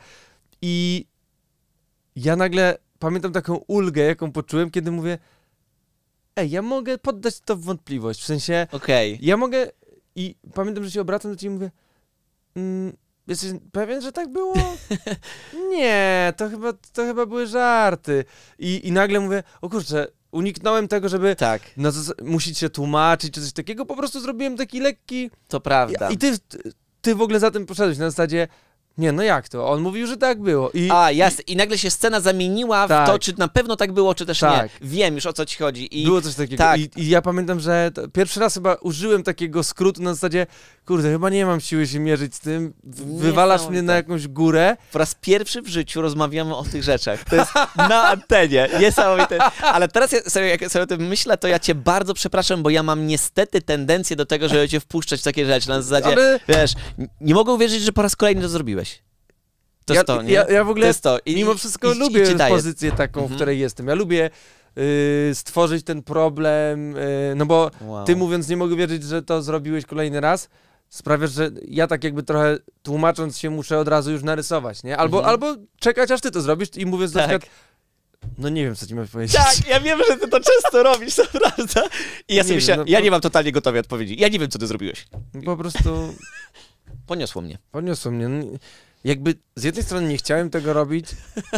Speaker 2: I ja nagle pamiętam taką ulgę, jaką poczułem, kiedy mówię, ej, ja mogę poddać to w wątpliwość. W sensie, okay. ja mogę. I pamiętam, że się obracam do ciebie i mówię, mm, Jesteś pewien, że tak było? Nie, to chyba, to chyba były żarty. I, I nagle mówię, o kurczę, uniknąłem tego, żeby tak. no, musić się tłumaczyć czy coś takiego, po prostu zrobiłem taki lekki... To prawda. I, i ty, ty w
Speaker 1: ogóle za tym poszedłeś, na zasadzie, nie, no jak to? On mówił, że tak było. I, A, jasne. I nagle się scena zamieniła tak. w to, tak. czy na pewno tak było, czy też tak. nie. Wiem już, o co ci chodzi. I... Było coś takiego. Tak. I, I,
Speaker 2: ja pamiętam, że pierwszy raz chyba użyłem takiego skrótu na zasadzie, kurde, chyba nie mam siły się mierzyć
Speaker 1: z tym, wywalasz mnie na tak. jakąś górę. Po raz pierwszy w życiu rozmawiamy o tych rzeczach. To jest na antenie, niesamowite. Ale teraz ja sobie, jak sobie o tym myślę, to ja cię bardzo przepraszam, bo ja mam niestety tendencję do tego, żeby cię wpuszczać w takie rzeczy. Na zasadzie, Ale... wiesz, nie mogę uwierzyć, że po raz kolejny to zrobiłeś. To ja, jest to, nie? Ja, ja w ogóle to I, mimo wszystko i, lubię i pozycję taką, mhm. w której
Speaker 2: jestem. Ja lubię y, stworzyć ten problem, y, no bo wow. ty mówiąc nie mogę wierzyć, że to zrobiłeś kolejny raz, sprawia, że ja tak jakby trochę tłumacząc się muszę od razu już narysować, nie? Albo, mhm. albo czekać, aż ty to zrobisz i mówię tak. na przykład...
Speaker 1: No nie wiem, co ci mam powiedzieć. Tak, ja wiem, że ty to często robisz, naprawdę. I ja nie sobie wiem, się, no, ja nie mam totalnie gotowej odpowiedzi. Ja nie wiem, co ty zrobiłeś. Po prostu... Poniosło mnie.
Speaker 2: Poniosło mnie. No, jakby z jednej strony nie chciałem tego robić,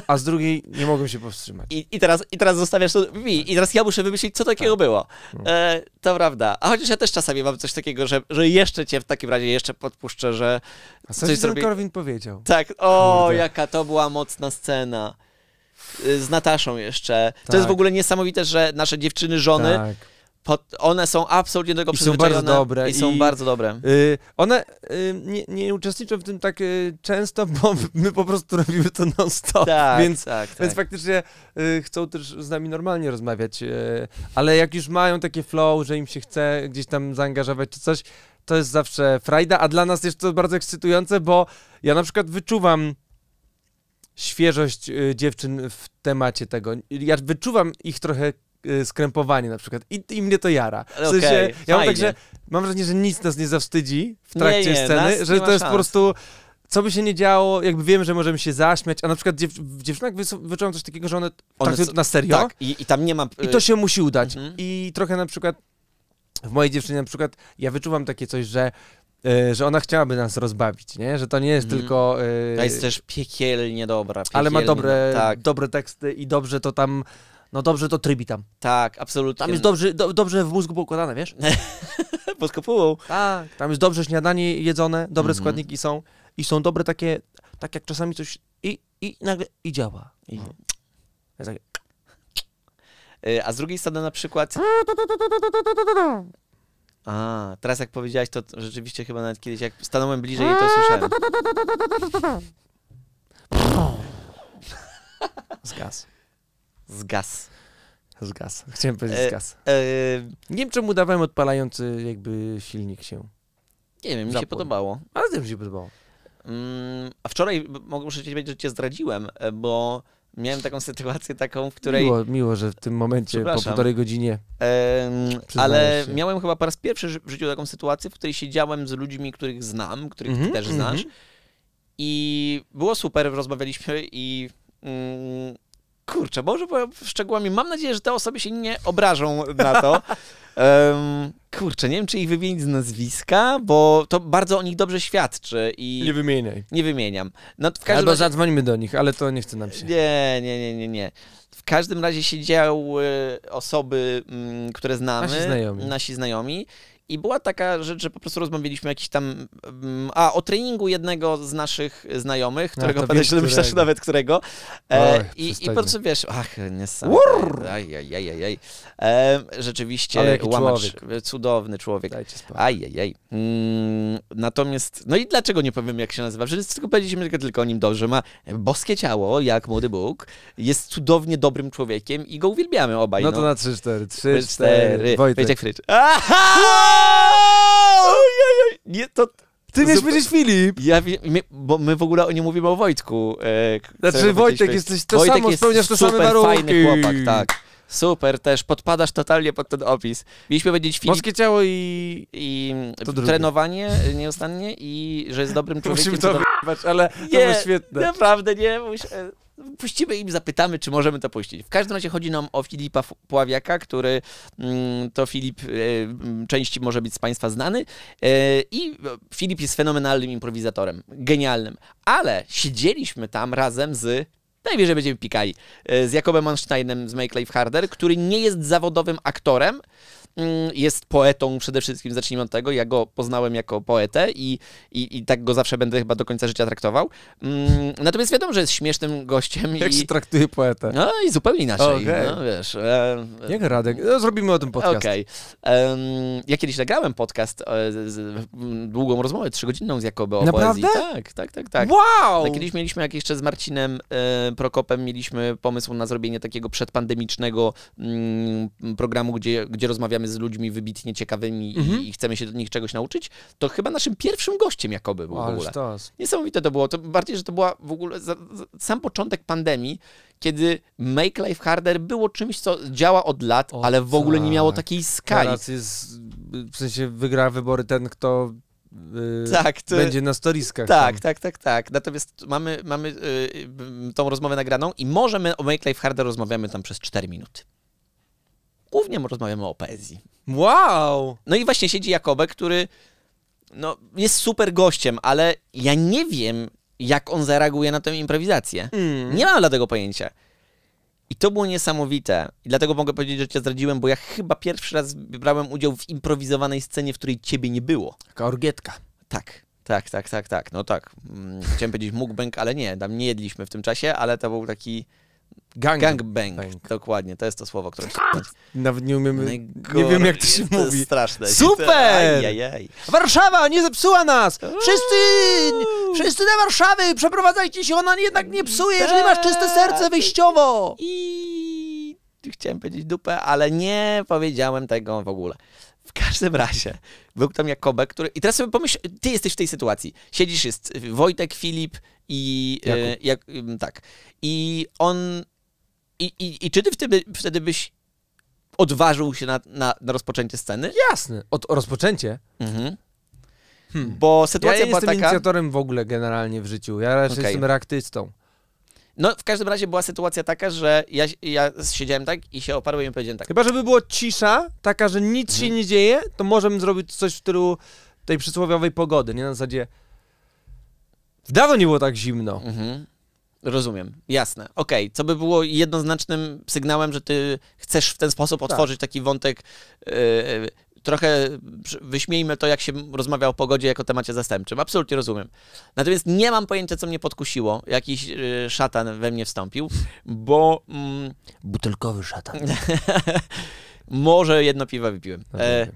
Speaker 2: a z drugiej
Speaker 1: nie mogłem się powstrzymać. I, i teraz, i teraz zostawiasz to mi, i teraz ja muszę wymyślić, co takiego tak. było. No. E, to prawda. A chociaż ja też czasami mam coś takiego, że, że jeszcze cię w takim razie jeszcze podpuszczę, że a co coś zrobię. Korwin powiedział. Tak, o, Kurde. jaka to była mocna scena. E, z Nataszą jeszcze. Tak. To jest w tak. ogóle niesamowite, że nasze dziewczyny, żony tak pod, one są absolutnie do tego I są bardzo dobre. I są i, bardzo dobre.
Speaker 2: Y, one y, nie, nie, uczestniczą w tym tak y, często, bo my po prostu robimy to non-stop. Tak, więc, tak, tak. więc faktycznie chcą też z nami normalnie rozmawiać, ale jak już mają takie flow, że im się chce gdzieś tam zaangażować czy coś, to jest zawsze frajda, a dla nas jest to bardzo ekscytujące, bo ja na przykład wyczuwam świeżość dziewczyn w temacie tego. Ja wyczuwam ich trochę Y, skrępowanie na przykład. I, i mnie to jara. W sensie, okay, ja mam także, mam wrażenie, że nic nas nie zawstydzi w trakcie nie, nie, sceny, że to jest szans. po prostu co by się nie działo, jakby wiem, że możemy się zaśmiać, a na przykład w dziewczynach wyczułam coś takiego, że one, one traktują na serio. Tak, i, i, tam nie ma... I to y, się musi udać. Mhm. I trochę na przykład w mojej dziewczynie na przykład ja wyczuwam takie coś, że Yy, że ona chciałaby nas
Speaker 1: rozbawić, nie? Że to nie jest mhm. tylko... Yy, jest też piekielnie dobra. Piekielnie, ale ma dobre, tak. dobre
Speaker 2: teksty i dobrze to tam no dobrze to trybi tam. Tak, absolutnie. Tam jest dobrze, do, dobrze w mózgu układane, wiesz? Pod kopułą. Tak, tam jest dobrze śniadanie jedzone, dobre mhm. składniki są i są dobre takie, tak jak czasami coś i, i nagle i działa. I... Mhm.
Speaker 1: Jest takie... Y, a z drugiej strony na przykład... A, teraz jak powiedziałaś, to rzeczywiście chyba nawet kiedyś, jak stanąłem bliżej i to słyszałem. Zgas. Z gaz. Z gaz. Chciałem powiedzieć z e, gaz.
Speaker 2: E, e... Nie wiem, czemu dawałem odpalający jakby silnik się. Nie wiem, mi Zapłon. się podobało.
Speaker 1: A z się podobało. Mm, a wczoraj, muszę ci powiedzieć, że cię zdradziłem, e, bo miałem taką sytuację taką, w której... Miło,
Speaker 2: miło że w tym momencie, po półtorej godzinie.
Speaker 1: ale się. miałem chyba po raz pierwszy w życiu taką sytuację, w której siedziałem z ludźmi, których znam, których mm -hmm, ty mhm, też mhm. znasz. Mm -hmm. I było super, rozmawialiśmy i... Mm, kurczę, może szczegółami. Mam nadzieję, że te osoby się nie obrażą na to. Um, kurczę, nie wiem, czy ich wymienić z nazwiska, bo to bardzo o nich dobrze świadczy i... Nie wymieniaj. Nie wymieniam. No, w każdym Albo razie... zadzwońmy do nich, ale to nie chce nam się. Nie, nie, nie, nie, nie. W każdym razie siedziały e, osoby, mm, które znamy, nasi znajomi, nasi znajomi i była taka rzecz, że po prostu rozmawialiśmy jakiś tam. Mm, a o treningu jednego z naszych znajomych, którego pewnie źle myślisz nawet którego. E, i, I po prostu wiesz, ach, niesamowite. Aj, aj, aj, E, rzeczywiście łamacz, człowiek. E, cudowny człowiek. Ajajaj. Aj. Mm, natomiast, no i dlaczego nie powiem, jak się nazywa? Wszyscy tylko powiedzieliśmy tylko, tylko o nim dobrze. Ma boskie ciało, jak młody Bóg. Jest cudownie dobrym człowiekiem i go uwielbiamy obaj. No, no. to na 3-4. 3-4. Wojtek Frycz.
Speaker 2: Aha!
Speaker 1: Nie, to... Ty miałeś powiedzieć Filip. Ja, my, bo my w ogóle nie mówimy o Wojtku. E, znaczy Wojtek, jesteś to Wojtek samo, spełniasz to same warunki. fajny chłopak, tak. Super, też podpadasz totalnie pod ten opis. Mieliśmy powiedzieć Filip... Morskie ciało i... i trenowanie nieustannie i że jest dobrym człowiekiem. Musimy to do... ale to było świetne. Naprawdę nie, muszę puścimy im, zapytamy, czy możemy to puścić. W każdym razie chodzi nam o Filipa Pławiaka, który mm, to Filip e, części może być z Państwa znany e, i Filip jest fenomenalnym improwizatorem, genialnym, ale siedzieliśmy tam razem z Najwyżej będziemy pikali. E, z Jakobem Mansteinem z Make Life Harder, który nie jest zawodowym aktorem, Mm, jest poetą przede wszystkim, zacznijmy od tego. Ja go poznałem jako poetę i, i, i tak go zawsze będę chyba do końca życia traktował. Mm, natomiast wiadomo, że jest śmiesznym gościem. Jak i... się traktuje poetę? No i zupełnie inaczej. Okay. No, wiesz, e, e... Jak Radek? No, zrobimy o tym podcast. Okej. Okay. Ja kiedyś nagrałem podcast, e, długą rozmowę, trzygodzinną z Jakoby o Naprawdę? poezji. Tak, tak, tak. tak. Wow! kiedyś mieliśmy, jak jeszcze z Marcinem e, Prokopem, mieliśmy pomysł na zrobienie takiego przedpandemicznego mm, programu, gdzie, gdzie rozmawiamy rozmawiamy z ludźmi wybitnie ciekawymi mhm. i, i, chcemy się od nich czegoś nauczyć, to chyba naszym pierwszym gościem Jakoby był Ależ w ogóle. Stos. Niesamowite to było. To bardziej, że to była w ogóle za, za, sam początek pandemii, kiedy Make Life Harder było czymś, co działa od lat, o, ale w ogóle tak. nie miało tak. takiej skali. Teraz
Speaker 2: jest, w sensie wygra wybory ten, kto y, tak, to, będzie na storiskach. Tak, tam.
Speaker 1: tak, tak, tak. Natomiast mamy, mamy yy, tą rozmowę nagraną i może my o Make Life Harder rozmawiamy tam przez 4 minuty głównie rozmawiamy o poezji. Wow! No i właśnie siedzi Jakobek, który no, jest super gościem, ale ja nie wiem, jak on zareaguje na tę improwizację. Mm. Nie mam dla tego pojęcia. I to było niesamowite. I dlatego mogę powiedzieć, że cię zdradziłem, bo ja chyba pierwszy raz brałem udział w improwizowanej scenie, w której ciebie nie było. Taka orgietka. Tak, tak, tak, tak, tak. No tak. Mm, chciałem powiedzieć mukbang, ale nie. Tam nie jedliśmy w tym czasie, ale to był taki Gang, gangbang. Bang. Dokładnie, to jest to słowo, które na Nawet nie umiemy, nie wiem jak to się jest mówi. To straszne. Super! Warszawa nie zepsuła nas! Wszyscy, wszyscy do Warszawy, przeprowadzajcie się, ona jednak nie psuje, jeżeli masz czyste tak. serce wyjściowo! I chciałem powiedzieć dupę, ale nie powiedziałem tego w ogóle. W każdym razie, był tam Jakobek, który... I teraz sobie pomyśl, ty jesteś w tej sytuacji. Siedzisz, jest Wojtek, Filip i... E, jak, tak. I on i, i, i czy ty wtedy, wtedy byś odważył się na, na, na rozpoczęcie sceny? Jasne.
Speaker 2: Od, rozpoczęcie? Mhm. Hmm.
Speaker 1: Bo sytuacja ja nie jestem inicjatorem
Speaker 2: w ogóle generalnie w życiu. Ja raczej okay. jestem reaktystą.
Speaker 1: No, w każdym razie była sytuacja taka, że ja, ja siedziałem tak i się oparłem i powiedziałem tak.
Speaker 2: Chyba, żeby było cisza, taka, że nic się mhm. nie dzieje, to możemy zrobić coś w stylu tej przysłowiowej pogody, nie? Na zasadzie dawno nie było tak zimno. Mhm. Rozumiem,
Speaker 1: jasne. Okej, okay. co by było jednoznacznym sygnałem, że ty chcesz w ten sposób tak. otworzyć tak. taki wątek. Yy, trochę wyśmiejmy to, jak się rozmawia o pogodzie jako temacie zastępczym. Absolutnie rozumiem. Natomiast nie mam pojęcia, co mnie podkusiło. Jakiś yy, szatan we mnie wstąpił, bo. Mm, Butelkowy szatan. może jedno piwa wypiłem. No, e,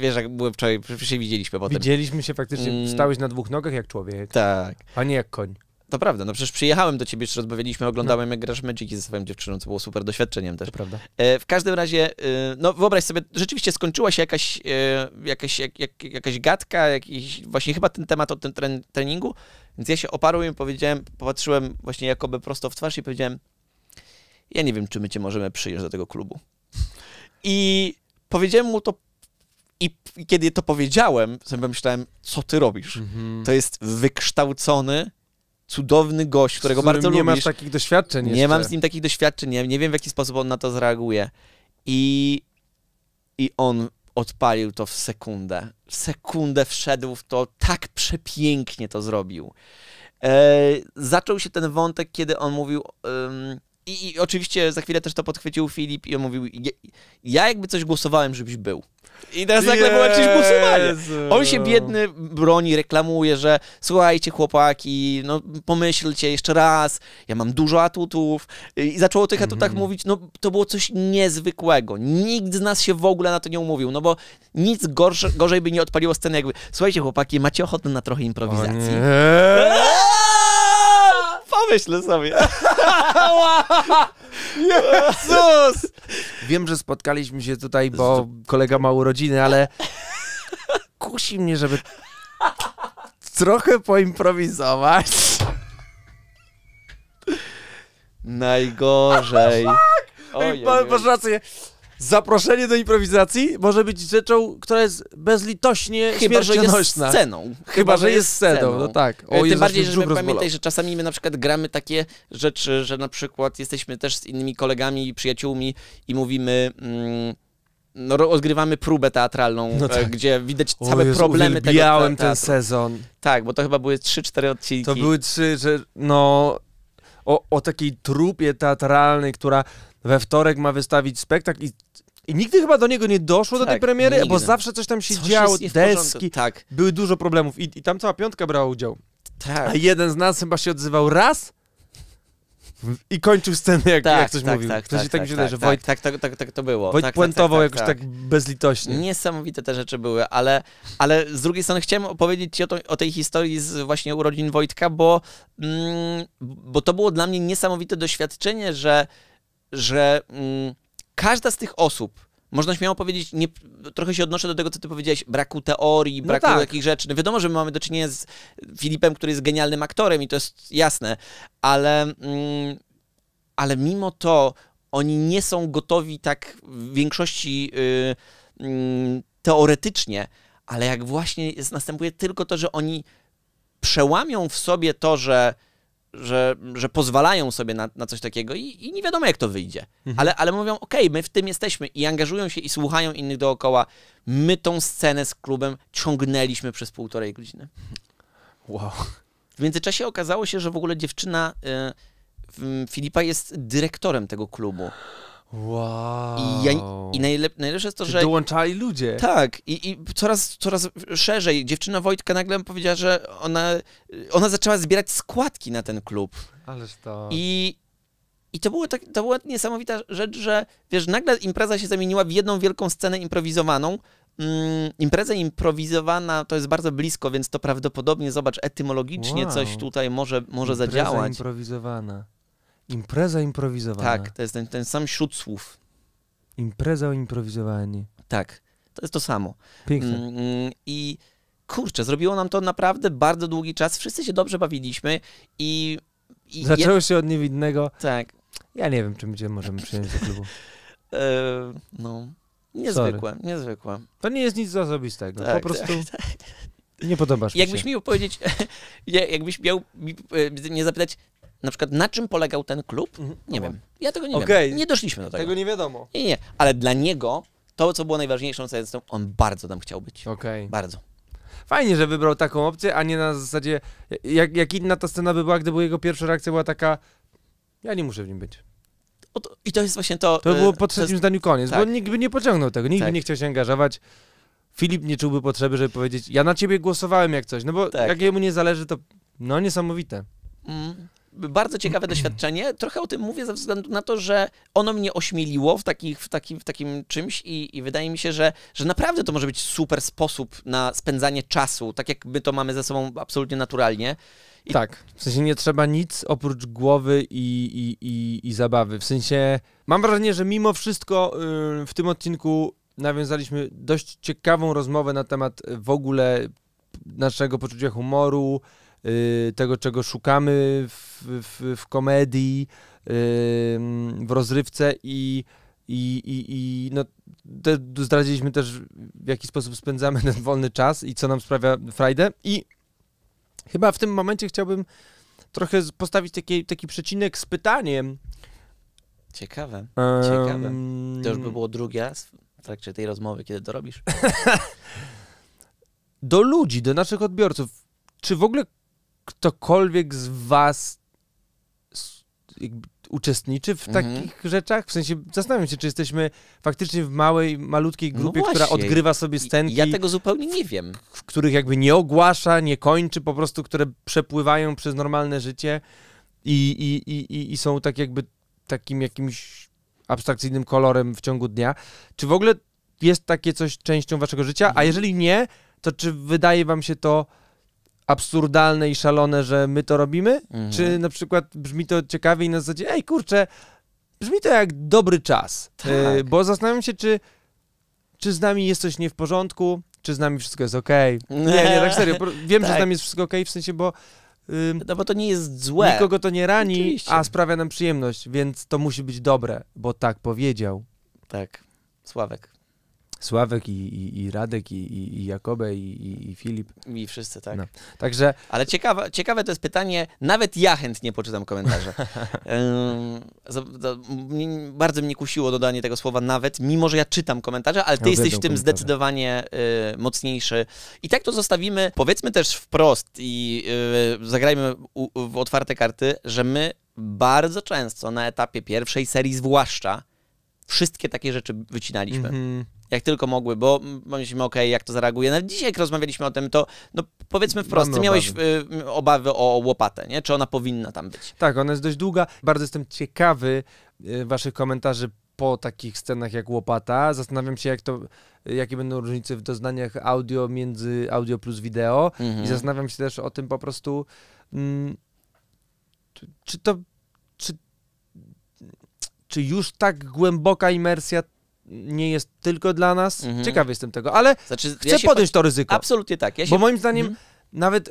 Speaker 1: wiesz, jak byłem wczoraj, się widzieliśmy potem. Widzieliśmy się faktycznie, mm. stałeś
Speaker 2: na dwóch nogach jak
Speaker 1: człowiek. Tak. A nie jak koń. To prawda, no przecież przyjechałem do ciebie, jeszcze rozmawialiśmy, oglądałem no. jak grasz Magiki ze swoją dziewczyną, co było super doświadczeniem też. To prawda. E, w każdym razie, e, no wyobraź sobie, rzeczywiście skończyła się jakaś, e, jakaś, jak, jak, jakaś gadka, jakiś, właśnie chyba ten temat o tym tren, treningu, więc ja się oparłem i powiedziałem, popatrzyłem właśnie Jakoby prosto w twarz i powiedziałem, ja nie wiem, czy my cię możemy przyjąć do tego klubu. I powiedziałem mu to i kiedy to powiedziałem, sobie myślałem, co ty robisz? Mhm. To jest wykształcony, cudowny gość, którego bardzo nie lubisz. Nie masz takich doświadczeń Nie jeszcze. mam z nim takich doświadczeń, nie, nie wiem w jaki sposób on na to zareaguje. I, i on odpalił to w sekundę. W sekundę wszedł w to, tak przepięknie to zrobił. E, zaczął się ten wątek, kiedy on mówił... I, I, oczywiście za chwilę też to podchwycił Filip i on mówił, ja jakby coś głosowałem, żebyś był. I teraz nagle było jakieś głosowanie. On się biedny broni, reklamuje, że słuchajcie chłopaki, no pomyślcie jeszcze raz, ja mam dużo atutów. I zaczęło o tych atutach mm -hmm. mówić, no to było coś niezwykłego. Nikt z nas się w ogóle na to nie umówił, no bo nic gorsze, gorzej by nie odpaliło sceny jakby, słuchajcie chłopaki, macie ochotę na trochę improwizacji. O nie. pomyślę sobie. Jezus!
Speaker 2: Wiem, że spotkaliśmy się tutaj, bo kolega ma urodziny, ale kusi mnie, żeby trochę
Speaker 1: poimprowizować. Najgorzej. Oj, masz
Speaker 2: rację zaproszenie do improwizacji może być
Speaker 1: rzeczą, która jest bezlitośnie Chyba, że jest sceną. Chyba, że, że jest sceną, no tak. E, o, Tym bardziej, że pamiętaj, że czasami my na przykład gramy takie rzeczy, że na przykład jesteśmy też z innymi kolegami i przyjaciółmi i mówimy... Mm, no, odgrywamy próbę teatralną, no e, tak. gdzie widać całe Jezu, problemy tego teatru. ten sezon. Tak, bo to chyba były 3-4 odcinki. To były trzy,
Speaker 2: że no... O, o takiej trupie teatralnej, która we wtorek ma wystawić spektakl i, i nigdy chyba do niego nie doszło tak, do tej tak, premiery, nigdy. bo zawsze coś tam się coś działo, deski, tak. były dużo problemów i, i tam cała piątka brała udział. Tak. A jeden z nas chyba się odzywał raz i kończył scenę, jak, tak, jak coś tak, mówił. Tak, tak, tak, się tak, tak, że tak, Wojt, tak, tak, tak, tak to było. Wojt tak, puentował tak, jakoś tak, bezlitośnie.
Speaker 1: Niesamowite te rzeczy były, ale, ale z drugiej strony chciałem opowiedzieć Ci o, to, o tej historii z właśnie urodzin Wojtka, bo, mm, bo to było dla mnie niesamowite doświadczenie, że że mm, każda z tych osób, można śmiało powiedzieć, nie, trochę się odnoszę do tego, co ty powiedziałeś, braku teorii, no braku no tak. takich rzeczy. No wiadomo, że my mamy do czynienia z Filipem, który jest genialnym aktorem i to jest jasne, ale, mm, ale mimo to oni nie są gotowi tak w większości yy, yy, teoretycznie, ale jak właśnie jest, następuje tylko to, że oni przełamią w sobie to, że że, że pozwalają sobie na, na coś takiego i, i, nie wiadomo, jak to wyjdzie. Mhm. Ale, ale mówią, ok, my w tym jesteśmy i angażują się i słuchają innych dookoła. My tą scenę z klubem ciągnęliśmy przez półtorej godziny. Wow. W międzyczasie okazało się, że w ogóle dziewczyna y, Filipa jest dyrektorem tego klubu. Wow. I, ja, i najlep, najlepsze jest to, że. Dołączali ludzie. Tak, i, i, coraz, coraz szerzej. Dziewczyna Wojtka nagle powiedziała, że ona, ona zaczęła zbierać składki na ten klub. Ależ to. I, i to, było tak, to była niesamowita rzecz, że wiesz, nagle impreza się zamieniła w jedną wielką scenę improwizowaną. Mm, impreza improwizowana to jest bardzo blisko, więc to prawdopodobnie, zobacz, etymologicznie wow. coś tutaj może, może impreza zadziałać. improwizowana.
Speaker 2: Impreza improwizowana. Tak,
Speaker 1: to jest ten, ten sam śród słów.
Speaker 2: Impreza o improwizowanie. Tak,
Speaker 1: to jest to samo. Piękne. Mm, mm, I kurczę, zrobiło nam to naprawdę bardzo długi czas. Wszyscy się dobrze bawiliśmy i. i Zaczęło się od niewinnego. Tak. Ja
Speaker 2: nie wiem, czym będziemy możemy przyjąć do klubu.
Speaker 1: E, no.
Speaker 2: Niezwykłe, Sorry. niezwykłe.
Speaker 1: To nie jest nic osobistego. Tak, po tak, prostu. Tak, tak. Nie podobasz mi Jakbyś się. miał powiedzieć, jakbyś miał mnie e, zapytać, na przykład na czym polegał ten klub, mhm. nie wiem. Ja tego nie okay. wiem. Nie doszliśmy do tego. Tego nie wiadomo. Nie, nie. Ale dla niego to, co było najważniejszą zasadą, on bardzo tam chciał być. Okay. Bardzo.
Speaker 2: Fajnie, że wybrał taką opcję, a nie na zasadzie, jak, jak inna ta scena by była, gdyby jego pierwsza reakcja była taka, ja nie muszę w nim być.
Speaker 1: To, I to jest właśnie to... To e, było po trzecim jest... zdaniu koniec, tak. bo
Speaker 2: nikt by nie pociągnął tego, nikt tak. by nie chciał się angażować. Filip nie czułby potrzeby, żeby powiedzieć, ja na ciebie głosowałem jak coś, no bo tak. jak jemu nie zależy, to no niesamowite.
Speaker 1: Mm bardzo ciekawe doświadczenie. Trochę o tym mówię ze względu na to, że ono mnie ośmieliło w, takich, w, takim, w takim czymś i, i wydaje mi się, że, że naprawdę to może być super sposób na spędzanie czasu, tak jak my to mamy ze sobą absolutnie naturalnie. I... Tak,
Speaker 2: w sensie nie trzeba nic oprócz głowy i, i, i, i zabawy. W sensie mam wrażenie, że mimo wszystko y, w tym odcinku nawiązaliśmy dość ciekawą rozmowę na temat w ogóle naszego poczucia humoru, Y, tego, czego szukamy w, w, w komedii, w rozrywce i, i, i, i no, te, zdradziliśmy też, w jaki sposób spędzamy ten wolny czas i co nam sprawia frajdę. I chyba w tym momencie chciałbym trochę postawić taki, taki przecinek z pytaniem.
Speaker 1: Ciekawe, um... ciekawe. To już by było drugi raz w trakcie tej rozmowy, kiedy to robisz.
Speaker 2: do ludzi, do naszych odbiorców. Czy w ogóle ktokolwiek z was uczestniczy w mhm. takich rzeczach? W sensie zastanawiam się, czy jesteśmy faktycznie w małej, malutkiej no grupie, no która odgrywa sobie scenki. Ja tego zupełnie nie wiem. W których jakby nie ogłasza, nie kończy, po prostu które przepływają przez normalne życie i, i, i, i są tak jakby takim jakimś abstrakcyjnym kolorem w ciągu dnia. Czy w ogóle jest takie coś częścią waszego życia? A mhm. jeżeli nie, to czy wydaje wam się to absurdalne i szalone, że my to robimy? Mhm. Czy na przykład brzmi to ciekawie i na zasadzie, ej kurczę, brzmi to jak dobry czas. E, tak. bo zastanawiam się, czy, czy z nami jest coś nie w porządku, czy z nami wszystko jest okej. Okay. Nie, nie, tak serio. Wiem, tak. że z tak. nami jest wszystko okej, okay, w sensie, bo no bo to nie jest złe. Nikogo to nie rani, Oczywiście. a sprawia nam przyjemność, więc to musi być dobre, bo tak powiedział. Tak. Sławek. Sławek i, i, i Radek i, i Jakobę i, i, Filip.
Speaker 1: I wszyscy, tak. No. Także... Ale ciekawe, ciekawe to jest pytanie, nawet ja chętnie poczytam komentarze. um, bardzo mnie kusiło dodanie tego słowa nawet, mimo że ja czytam komentarze, ale ty ja jesteś w tym zdecydowanie y, mocniejszy. I tak to zostawimy, powiedzmy też wprost i y, zagrajmy u, w otwarte karty, że my bardzo często na etapie pierwszej serii zwłaszcza wszystkie takie rzeczy wycinaliśmy. Mm -hmm jak tylko mogły, bo myślimy, okej, okay, jak to zareaguje. Nawet dzisiaj, jak rozmawialiśmy o tym, to no, powiedzmy wprost, Mamy ty miałeś obawy. Y, obawy o łopatę, nie? Czy ona powinna tam być?
Speaker 2: Tak, ona jest dość długa. Bardzo jestem ciekawy y, waszych komentarzy po takich scenach jak Łopata. Zastanawiam się, jak to, jakie będą różnice w doznaniach audio między audio plus wideo. Mhm. I zastanawiam się też o tym po prostu, mm, czy to, czy, czy już tak głęboka imersja nie jest tylko dla nas. Mhm. Ciekaw jestem tego, ale znaczy, chcę ja podjąć to ryzyko. Absolutnie tak. Ja się... Bo moim zdaniem, mhm. nawet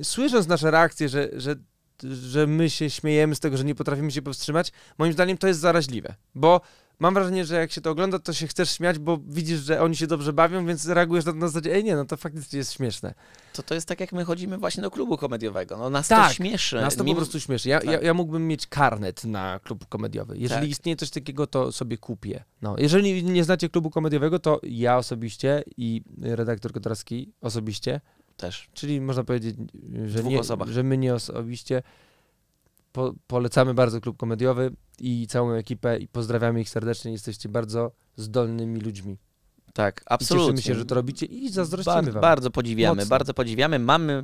Speaker 2: e, słysząc nasze reakcje, że, że, że my się śmiejemy z tego, że nie potrafimy się powstrzymać, moim zdaniem to jest zaraźliwe, bo mam wrażenie, że jak się to ogląda, to się chcesz śmiać, bo widzisz, że oni się dobrze bawią, więc reagujesz na, na zasadzie, ej nie, no to faktycznie jest śmieszne. To to jest tak, jak my chodzimy właśnie do klubu
Speaker 1: komediowego. No nas tak, to śmieszy. Nas to Mimo... po prostu
Speaker 2: śmieszy. Ja, tak. ja, ja mógłbym mieć karnet na klub komediowy. Jeżeli tak. istnieje coś takiego, to sobie kupię. No, jeżeli nie znacie klubu komediowego, to ja osobiście i redaktor Kotarski osobiście. Też. Czyli można powiedzieć, że, nie, że my nie osobiście po, polecamy bardzo klub komediowy i całą ekipę i pozdrawiamy ich serdecznie. Jesteście bardzo zdolnymi ludźmi. Tak, absolutnie. I cieszymy się, że to robicie i zazdrościmy Bar- wam. Bardzo podziwiamy, Mocno. bardzo
Speaker 1: podziwiamy. Mamy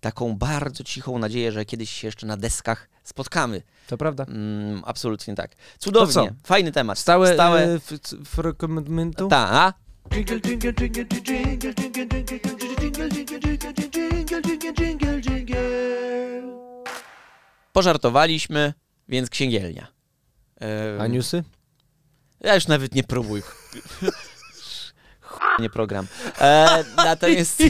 Speaker 1: taką bardzo cichą nadzieję, że kiedyś się jeszcze na deskach spotkamy. To prawda. Mm, absolutnie tak. Cudownie, fajny temat. Stałe, Stałe... E, f, f, Tak. Pożartowaliśmy więc księgielnia. Um, A newsy? Ja już nawet nie próbuj. nie program. E, natomiast...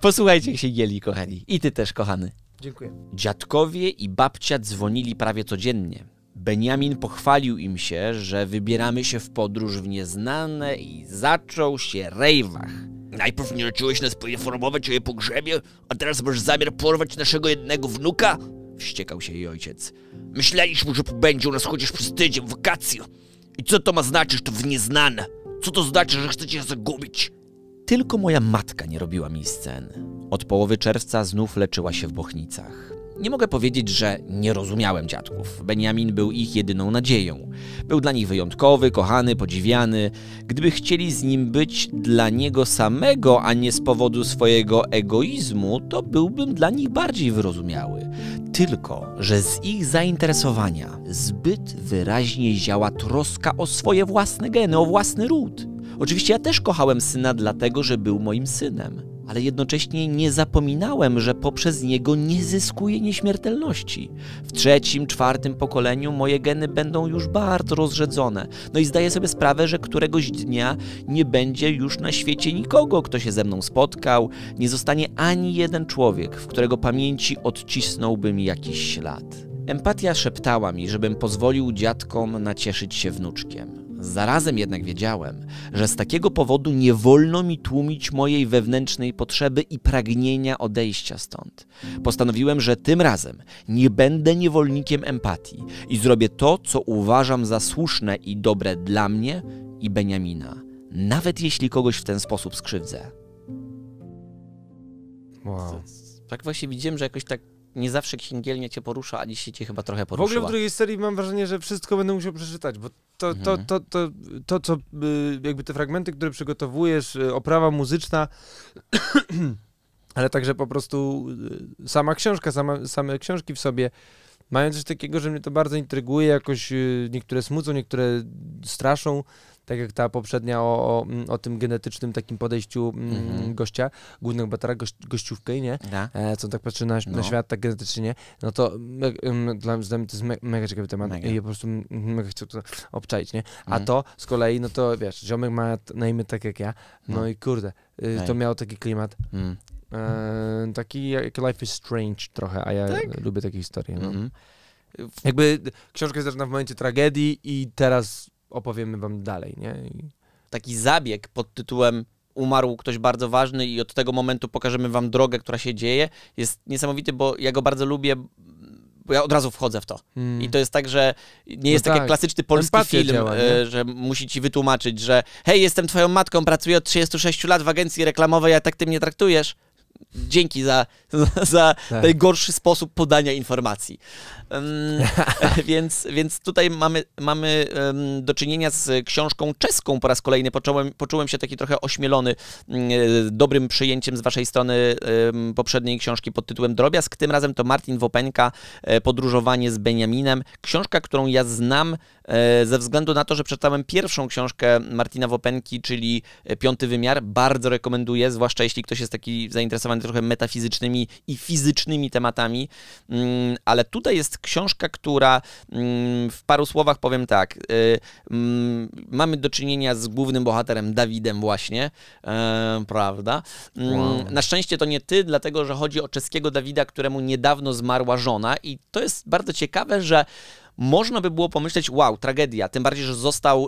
Speaker 1: Posłuchajcie księgieli, kochani. I ty też, kochany. Dziękuję. Dziadkowie i babcia dzwonili prawie codziennie. Benjamin pochwalił im się, że wybieramy się w podróż w nieznane i zaczął się rejwach. Najpierw nie raczyłeś nas poinformować o jej pogrzebie, a teraz masz zamiar porwać naszego jednego wnuka? Wściekał się jej ojciec. Myśleliśmy, że pobędzie u nas chociaż przez tydzień wakacje. I co to ma znaczyć, to w nieznane? Co to znaczy, że chcecie nas zagubić? Tylko moja matka nie robiła mi scen. Od połowy czerwca znów leczyła się w Bochnicach. Nie mogę powiedzieć, że nie rozumiałem dziadków. Benjamin był ich jedyną nadzieją. Był dla nich wyjątkowy, kochany, podziwiany. Gdyby chcieli z nim być dla niego samego, a nie z powodu swojego egoizmu, to byłbym dla nich bardziej wyrozumiały. Tylko, że z ich zainteresowania zbyt wyraźnie ziała troska o swoje własne geny, o własny ród. Oczywiście ja też kochałem syna dlatego, że był moim synem ale jednocześnie nie zapominałem, że poprzez niego nie zyskuję nieśmiertelności. W trzecim, czwartym pokoleniu moje geny będą już bardzo rozrzedzone. No i zdaję sobie sprawę, że któregoś dnia nie będzie już na świecie nikogo, kto się ze mną spotkał, nie zostanie ani jeden człowiek, w którego pamięci odcisnąłby mi jakiś ślad. Empatia szeptała mi, żebym pozwolił dziadkom nacieszyć się wnuczkiem. Zarazem jednak wiedziałem, że z takiego powodu nie wolno mi tłumić mojej wewnętrznej potrzeby i pragnienia odejścia stąd. Postanowiłem, że tym razem nie będę niewolnikiem empatii i zrobię to, co uważam za słuszne i dobre dla mnie i Beniamina, nawet jeśli kogoś w ten sposób skrzywdzę. Wow. Tak właśnie widziałem, że jakoś tak nie zawsze księgielnia cię porusza, a dzisiaj cię chyba trochę poruszyła. W ogóle w
Speaker 2: drugiej serii mam wrażenie, że wszystko będę musiał przeczytać, bo to, to, mhm. to, to, to, co y, jakby te fragmenty, które przygotowujesz, y, oprawa muzyczna, ale także po prostu y, sama książka, sama, same książki w sobie mają coś takiego, że mnie to bardzo intryguje, jakoś niektóre smucą, niektóre straszą tak jak ta poprzednia o, o, mm, o tym genetycznym takim podejściu mm, mhm. gościa, głównego batera, goś, gościówkę, nie? Da. E, co tak patrzy na, no. na, świat, tak genetycznie, no to dla, dla mnie to jest me, mega ciekawy temat mega. i po prostu mega chcę to obczaić, nie? A mhm. to z kolei, no to wiesz, ziomek ma na imię tak jak ja, no, no. i kurde, y, to miał miało taki klimat. Mm. E, taki jak Life is Strange trochę, a ja tak? lubię takie historie. No. Mm -hmm. Jakby książka jest zaczyna w momencie tragedii i teraz
Speaker 1: opowiemy wam dalej, nie? I... Taki zabieg pod tytułem umarł ktoś bardzo ważny i od tego momentu pokażemy wam drogę, która się dzieje, jest niesamowity, bo ja go bardzo lubię, bo ja od razu wchodzę w to. Hmm. I to jest tak, że nie jest no tak, tak jak klasyczny polski Empatia film, działa, e, że musi ci wytłumaczyć, że hej, jestem twoją matką, pracuję od 36 lat w agencji reklamowej, a tak ty mnie traktujesz dzięki za, za, za tak. najgorszy sposób podania informacji. więc, więc tutaj mamy, mamy do czynienia z książką czeską po raz kolejny. Począłem poczułem się taki trochę ośmielony mm, e, dobrym przyjęciem z waszej strony poprzedniej książki pod tytułem Drobiazg. Tym razem to Martin Wopenka, e, Podróżowanie z Benjaminem. Książka, którą ja znam e, ze względu na to, że przeczytałem pierwszą książkę Martina Wopenki, czyli Piąty Wymiar. Bardzo rekomenduję, zwłaszcza jeśli ktoś jest taki zainteresowany trochę metafizycznymi i fizycznymi tematami. Mm, ale tutaj jest Książka, która mm, w paru słowach powiem tak, y, mm, mamy do czynienia z głównym bohaterem Dawidem właśnie, e, prawda? Mm, na szczęście to nie ty, dlatego że chodzi o czeskiego Dawida, któremu niedawno zmarła żona i to jest bardzo ciekawe, że można by było pomyśleć, wow, tragedia. Tym bardziej, że został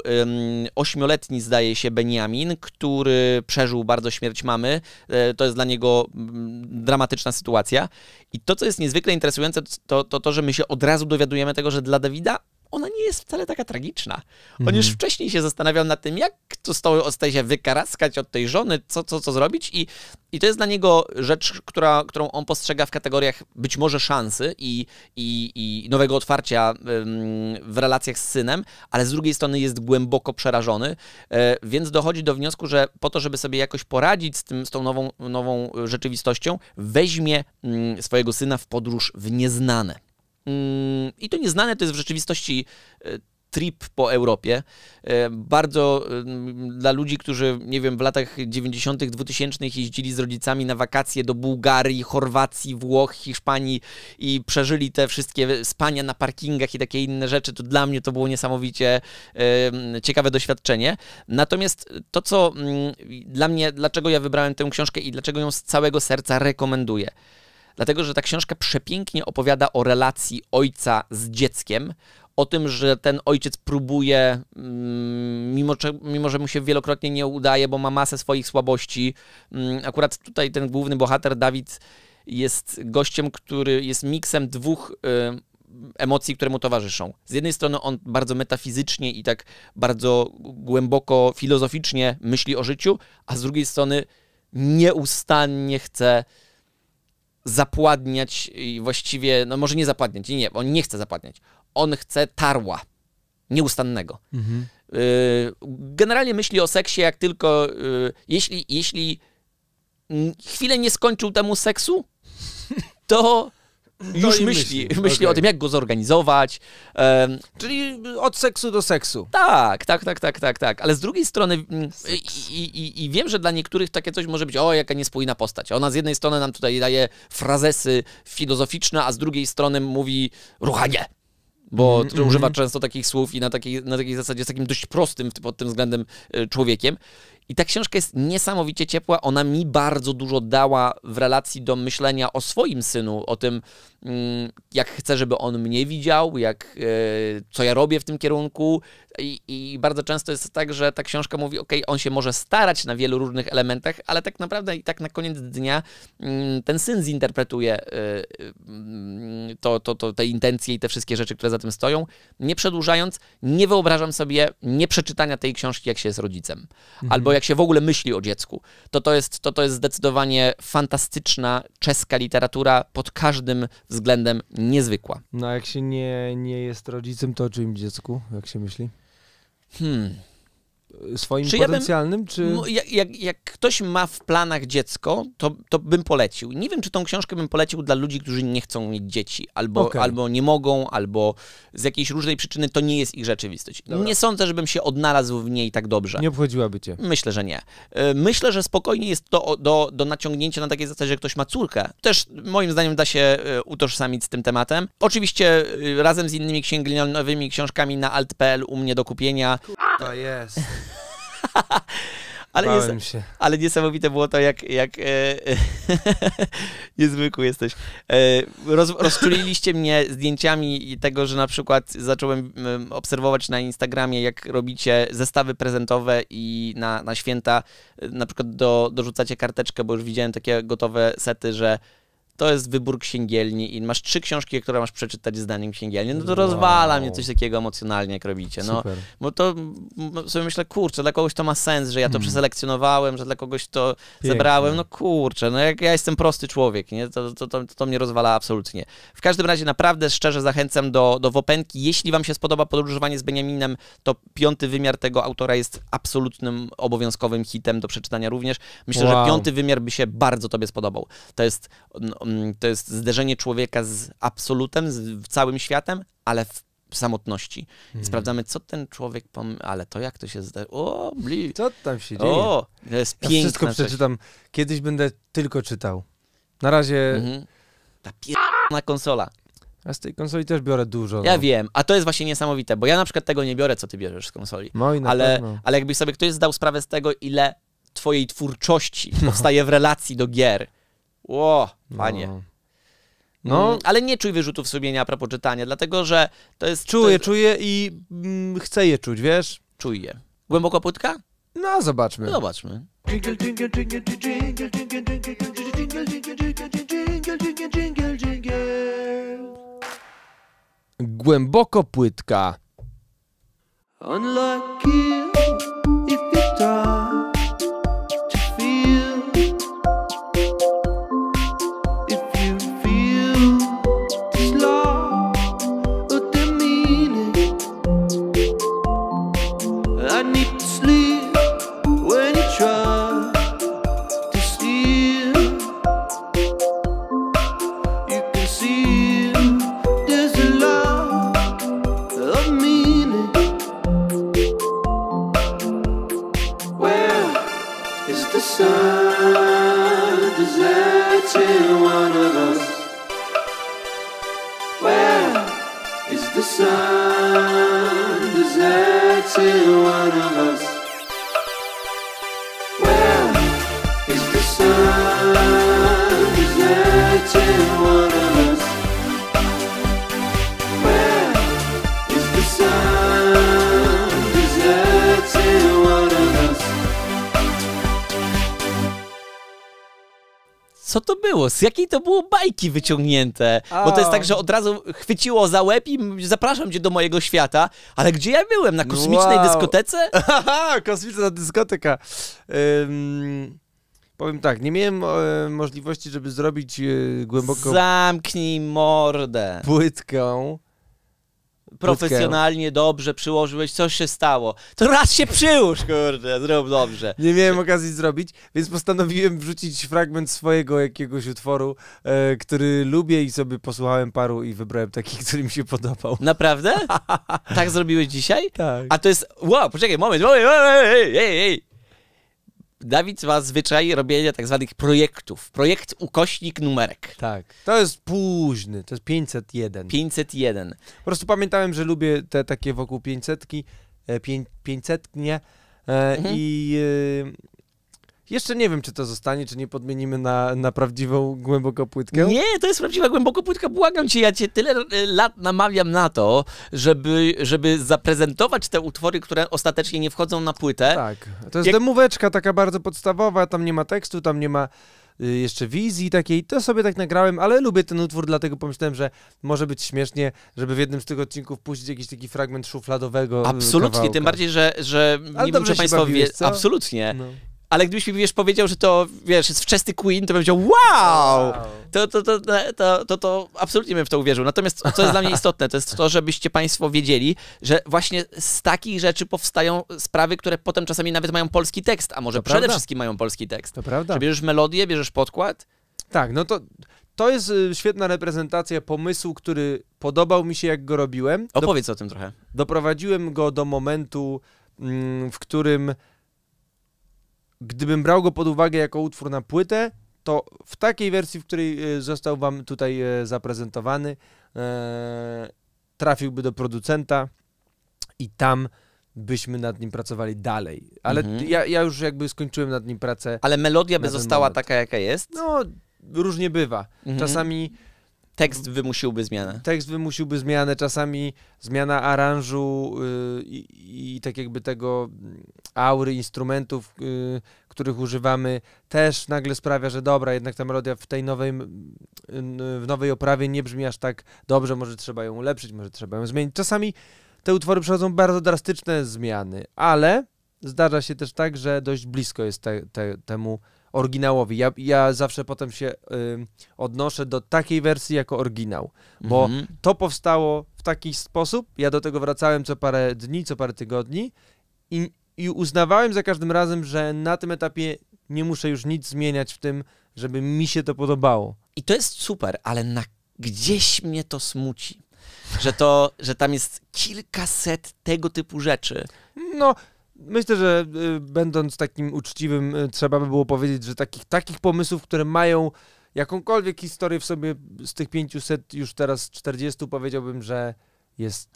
Speaker 1: ośmioletni, zdaje się, Beniamin, który przeżył bardzo śmierć mamy. E, to jest dla niego mm, dramatyczna sytuacja. I to, co jest niezwykle interesujące, to to, to że my się od razu dowiadujemy tego, że dla Dawida ona nie jest wcale taka tragiczna. On mhm. już wcześniej się zastanawiał nad tym, jak to stało, staje się wykaraskać od tej żony, co, co, co zrobić i, i to jest dla niego rzecz, która, którą on postrzega w kategoriach być może szansy i, i, i nowego otwarcia w relacjach z synem, ale z drugiej strony jest głęboko przerażony, e, więc dochodzi do wniosku, że po to, żeby sobie jakoś poradzić z, tym, z tą nową, nową rzeczywistością, weźmie mm, swojego syna w podróż w nieznane. Mm, I to nieznane to jest w rzeczywistości e, trip po Europie. E, bardzo mm, dla ludzi, którzy, nie wiem, w latach 90., 2000 jeździli z rodzicami na wakacje do Bułgarii, Chorwacji, Włoch, Hiszpanii i przeżyli te wszystkie spania na parkingach i takie inne rzeczy, to dla mnie to było niesamowicie ciekawe doświadczenie. Natomiast to, co mm, dla mnie, dlaczego ja wybrałem tę książkę i dlaczego ją z całego serca rekomenduję dlatego że ta książka przepięknie opowiada o relacji ojca z dzieckiem, o tym, że ten ojciec próbuje, mm, mimo, mimo że mu się wielokrotnie nie udaje, bo ma masę swoich słabości. Mm, akurat tutaj ten główny bohater, Dawid, jest gościem, który jest miksem dwóch y, emocji, które mu towarzyszą. Z jednej strony on bardzo metafizycznie i tak bardzo głęboko filozoficznie myśli o życiu, a z drugiej strony nieustannie chce zapładniać i właściwie, no może nie zapładniać, nie, on nie chce zapładniać. On chce tarła nieustannego. Mhm. Y, generalnie myśli o seksie, jak tylko y, jeśli, jeśli chwilę nie skończył temu seksu, to już myśli, myśli, myśli okay. o tym, jak go zorganizować. Um, Czyli y, od seksu do seksu. Tak, tak, tak, tak, tak, tak. Ale z drugiej strony mm, i, i, i, wiem, że dla niektórych takie coś może być, o, jaka niespójna postać. Ona z jednej strony nam tutaj daje frazesy filozoficzne, a z drugiej strony mówi ruchanie bo mm, używa mhm. często takich słów i na takiej, na takiej zasadzie jest takim dość prostym pod tym względem y, człowiekiem. I ta książka jest niesamowicie ciepła. Ona mi bardzo dużo dała w relacji do myślenia o swoim synu, o tym, mm, jak chcę, żeby on mnie widział, jak, e, co ja robię w tym kierunku, i, I, bardzo często jest tak, że ta książka mówi, ok, on się może starać na wielu różnych elementach, ale tak naprawdę i tak na koniec dnia mm, ten syn zinterpretuje y, y, to, to, to, te intencje i te wszystkie rzeczy, które za tym stoją. Nie przedłużając, nie wyobrażam sobie nieprzeczytania tej książki, jak się jest rodzicem, mhm. albo jak się w ogóle myśli o dziecku. To, to, jest, to, to jest zdecydowanie fantastyczna czeska literatura, pod każdym względem niezwykła.
Speaker 2: No a jak się nie, nie jest rodzicem, to o im dziecku, jak się myśli? Hmm. swoim czy potencjalnym? Ja bym, czy...
Speaker 1: jak, jak, jak, ktoś ma w planach dziecko, to, to bym polecił. Nie wiem, czy tą książkę bym polecił dla ludzi, którzy nie chcą mieć dzieci, albo, okay. albo nie mogą, albo z jakiejś różnej przyczyny to nie jest ich rzeczywistość. Dobra. Nie sądzę, żebym się odnalazł w niej tak dobrze. Nie obchodziłaby cię? Myślę, że nie. E, myślę, że spokojnie jest to do, do naciągnięcia na takiej zasadzie, że ktoś ma córkę. Też moim zdaniem da się e, utożsamić z tym tematem. Oczywiście e, razem z innymi księgnionowymi książkami na alt.pl u mnie do kupienia. To jest ale, nies ale niesamowite było to, jak, jak e, e, niezwykły jesteś. E, roz, rozczuliliście mnie zdjęciami tego, że na przykład zacząłem obserwować na Instagramie, jak robicie zestawy prezentowe i na, na święta e, na przykład do, dorzucacie karteczkę, bo już widziałem takie gotowe sety, że to jest wybór księgielni i masz trzy książki, które masz przeczytać zdaniem księgielni, no to wow. rozwala mnie coś takiego emocjonalnie, jak robicie. No, bo to sobie myślę, kurczę, dla kogoś to ma sens, że ja to hmm. przeselekcjonowałem, że dla kogoś to Pięknie. zebrałem, no kurczę, no jak ja jestem prosty człowiek, nie, to, to, to, to mnie rozwala absolutnie. W każdym razie naprawdę szczerze zachęcam do, do Wopenki. Jeśli wam się spodoba podróżowanie z Beniaminem, to piąty wymiar tego autora jest absolutnym obowiązkowym hitem do przeczytania również. Myślę, wow. że piąty wymiar by się bardzo tobie spodobał. To jest no, Mm, to jest zderzenie człowieka z absolutem, z całym światem, ale w samotności. Hmm. Sprawdzamy, co ten człowiek pom... Ale to jak to się zderzy. O, bli... Co tam się dzieje? O, to jest piękne. Ja wszystko przeczytam. Kiedyś
Speaker 2: będę tylko czytał. Na razie... Mhm.
Speaker 1: Ta pier***na konsola.
Speaker 2: A z tej konsoli też biorę dużo. Ja no.
Speaker 1: wiem, a to jest właśnie niesamowite, bo ja na przykład tego nie biorę, co ty bierzesz z konsoli. Moi no na ale, pewno. ale jakby sobie ktoś zdał sprawę z tego, ile twojej twórczości no. powstaje w relacji do gier, Ło, panie. No. No. ale nie czuj wyrzutów sumienia a propos czytania, dlatego że to jest... Czuję, to jest...
Speaker 2: czuję i mm, chcę je czuć, wiesz?
Speaker 1: Czuj je. Głęboko płytka? No, zobaczmy. Zobaczmy.
Speaker 2: Głęboko płytka. Unlucky if you start. missing one of us. Where is the sun? Is that one
Speaker 1: co to było? Z jakiej to było bajki wyciągnięte? Bo to jest tak, że od razu chwyciło za łeb i zapraszam cię do mojego świata. Ale gdzie ja byłem? Na kosmicznej wow. dyskotece? Aha, kosmiczna dyskoteka. Um... Powiem tak, nie
Speaker 2: miałem e, możliwości, żeby zrobić e, głęboką głęboko.
Speaker 1: Zamknij mordę.
Speaker 2: Płytką profesjonalnie,
Speaker 1: dobrze przyłożyłeś, coś się stało. To raz się przyłóż, kurde, zrób dobrze.
Speaker 2: Nie miałem okazji zrobić, więc postanowiłem wrzucić fragment swojego jakiegoś utworu, e, który lubię i sobie posłuchałem paru i wybrałem
Speaker 1: taki, który mi się podobał. Naprawdę? tak zrobiłeś dzisiaj? Tak. A to jest... Wow, poczekaj, moment, moment, moment, moment, moment, Dawid ma zwyczaj robienia tak zwanych projektów. Projekt ukośnik numerek. Tak. To jest późny, to jest 501.
Speaker 2: 501. Po prostu pamiętałem, że lubię te takie wokół 500, 500 nie, mhm. i y, jeszcze nie wiem, czy to zostanie, czy nie podmienimy na, na prawdziwą głęboką płytkę. Nie,
Speaker 1: to jest prawdziwa głęboko płytka, błagam cię, ja cię tyle e, lat namawiam na to, żeby, żeby zaprezentować te utwory, które ostatecznie nie wchodzą na płytę. Tak, to jest Jak...
Speaker 2: demóweczka taka bardzo podstawowa, tam nie ma tekstu, tam nie ma y, jeszcze wizji takiej, to sobie tak nagrałem, ale lubię ten utwór, dlatego pomyślałem, że może być śmiesznie, żeby w jednym z tych odcinków puścić jakiś taki fragment szufladowego y, Absolutnie, kawałka. tym bardziej,
Speaker 1: że, że ale nie muszę państwo wie... Absolutnie. No ale gdybyś mi, wiesz, powiedział, że to, wiesz, jest wczesny Queen, to bym powiedział, wow! To, to, to, to, to, to absolutnie bym w to uwierzył. Natomiast, co jest dla mnie istotne, to jest to, żebyście państwo wiedzieli, że właśnie z takich rzeczy powstają sprawy, które potem czasami nawet mają polski tekst, a może to przede prawda. wszystkim mają polski tekst. To prawda. Że bierzesz melodię, bierzesz podkład. Tak, no to, to jest y, świetna reprezentacja pomysłu, który
Speaker 2: podobał mi się, jak go robiłem. Opowiedz o tym trochę. Doprowadziłem go do momentu, mm, w którym gdybym brał go pod uwagę jako utwór na płytę, to w takiej wersji, w której e, został Wam tutaj e, zaprezentowany, e, trafiłby do producenta i tam byśmy nad nim pracowali dalej. Ale mhm. ja, ja, już jakby skończyłem nad nim pracę. Ale melodia by została moment.
Speaker 1: taka, jaka jest? No, różnie bywa. Mhm. Czasami Tekst wymusiłby zmianę.
Speaker 2: Tekst wymusiłby zmianę, czasami zmiana aranżu yy, i, i, tak jakby tego mm, aury, instrumentów, yy, których używamy, też nagle sprawia, że dobra, jednak ta melodia w tej nowej, w nowej oprawie nie brzmi aż tak dobrze, może trzeba ją ulepszyć, może trzeba ją zmienić. Czasami te utwory przechodzą bardzo drastyczne zmiany, ale zdarza się też tak, że dość blisko jest te, te, temu oryginałowi. Ja, ja zawsze potem się y, odnoszę do takiej wersji jako oryginał, bo mhm. to powstało w taki sposób. Ja do tego wracałem co parę dni, co parę tygodni i, i uznawałem za każdym razem, że na tym etapie nie muszę już nic zmieniać w tym,
Speaker 1: żeby mi się to podobało. I to jest super, ale na, gdzieś mnie to smuci, że, to, że tam jest kilkaset tego typu rzeczy.
Speaker 2: No, Myślę, że y, będąc takim uczciwym, y, trzeba by było powiedzieć, że takich, takich pomysłów, które mają jakąkolwiek historię w sobie z tych 500, już teraz 40, powiedziałbym, że jest.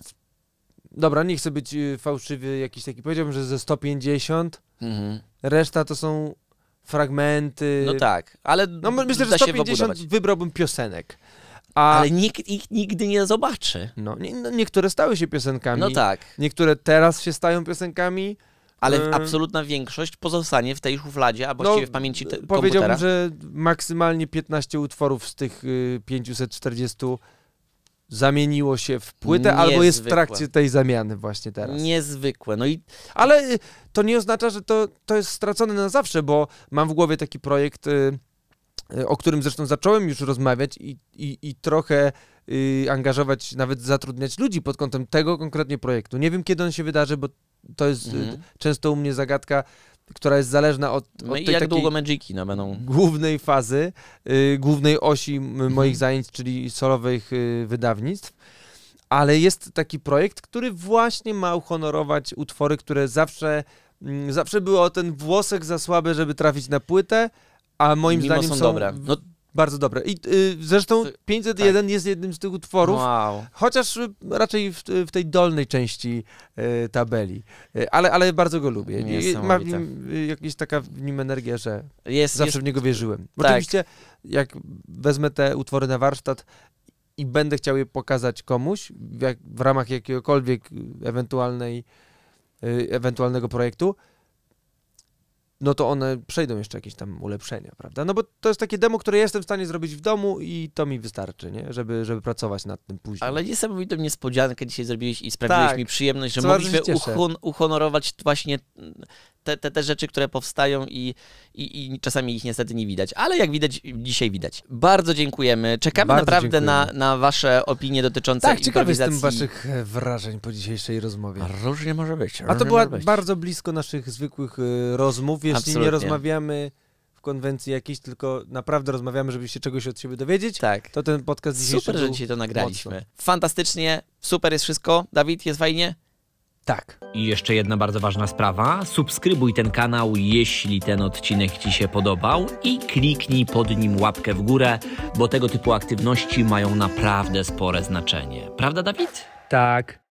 Speaker 2: Dobra, nie chcę być y, fałszywy jakiś taki. Powiedziałbym, że ze 150. Mhm. Reszta to są fragmenty. No tak, ale. No, myślę, że 150 wybrałbym piosenek. A... Ale nikt ich nigdy nie zobaczy. No, nie, no, niektóre stały się piosenkami. No tak. Niektóre teraz się stają piosenkami.
Speaker 1: Ale e, absolutna większość pozostanie w tej szufladzie, a właściwie no, w pamięci te, Powiedziałbym, że
Speaker 2: maksymalnie 15 utworów z tych 540 y, zamieniło się w płytę, Niezwykłe. albo jest w trakcie tej zamiany właśnie teraz.
Speaker 1: Niezwykłe.
Speaker 2: No i... Ale y, to nie oznacza, że to, to jest stracone na zawsze, bo mam w głowie taki projekt, y, o którym zresztą zacząłem już rozmawiać i, i, i trochę Y, angażować, nawet zatrudniać ludzi pod kątem tego konkretnie projektu. Nie wiem, kiedy on się wydarzy, bo to jest y, mhm. często u mnie zagadka, która jest zależna od, no od no tej jak długo Magiki no, będą... głównej fazy, y, głównej osi mhm. moich zajęć, czyli solowych wydawnictw. Ale jest taki projekt, który właśnie ma uhonorować utwory, które zawsze, mm, zawsze były o ten włosek za słabe, żeby trafić na płytę, a moim Mimo zdaniem są, są dobre. No bardzo dobre. I y, zresztą 501 tak. jest jednym z tych utworów, wow. chociaż y, raczej w, w, tej dolnej części y, tabeli. Y, ale, ale bardzo go lubię. I, ma w nim y, jakaś taka w nim energia, że jest, zawsze jest... w niego wierzyłem. Tak. Oczywiście jak wezmę te utwory na warsztat i będę chciał je pokazać komuś w, jak, w ramach jakiegokolwiek ewentualnej, ewentualnego projektu, no to one przejdą jeszcze jakieś tam ulepszenia, prawda? No bo to jest takie demo, które jestem w stanie zrobić w domu i to mi wystarczy, nie? Żeby, żeby pracować nad tym później.
Speaker 1: Ale niesamowitą niespodziankę dzisiaj zrobiłeś i sprawiłeś tak. mi przyjemność, że mogliśmy uhon uhonorować właśnie te, te, te rzeczy, które powstają i, i, i, czasami ich niestety nie widać, ale jak widać, dzisiaj widać. Bardzo dziękujemy. Czekamy Bardzo naprawdę Na, na wasze opinie dotyczące tak, improwizacji. Tak, ciekawy jestem waszych e,
Speaker 2: wrażeń po dzisiejszej rozmowie. Różnie może być. Różnie A to była bardzo blisko naszych zwykłych e, rozmów, jeśli Absolutnie. nie rozmawiamy w konwencji jakiejś, tylko
Speaker 1: naprawdę rozmawiamy, żeby się czegoś od siebie dowiedzieć, tak. to ten podcast dzisiaj Super, że dzisiaj to nagraliśmy. Mocno. Fantastycznie, super jest wszystko. Dawid, jest fajnie? Tak. I jeszcze jedna bardzo ważna sprawa. Subskrybuj ten kanał, jeśli ten odcinek Ci się podobał i kliknij pod nim łapkę w górę, bo tego typu aktywności mają naprawdę spore znaczenie. Prawda, Dawid? Tak.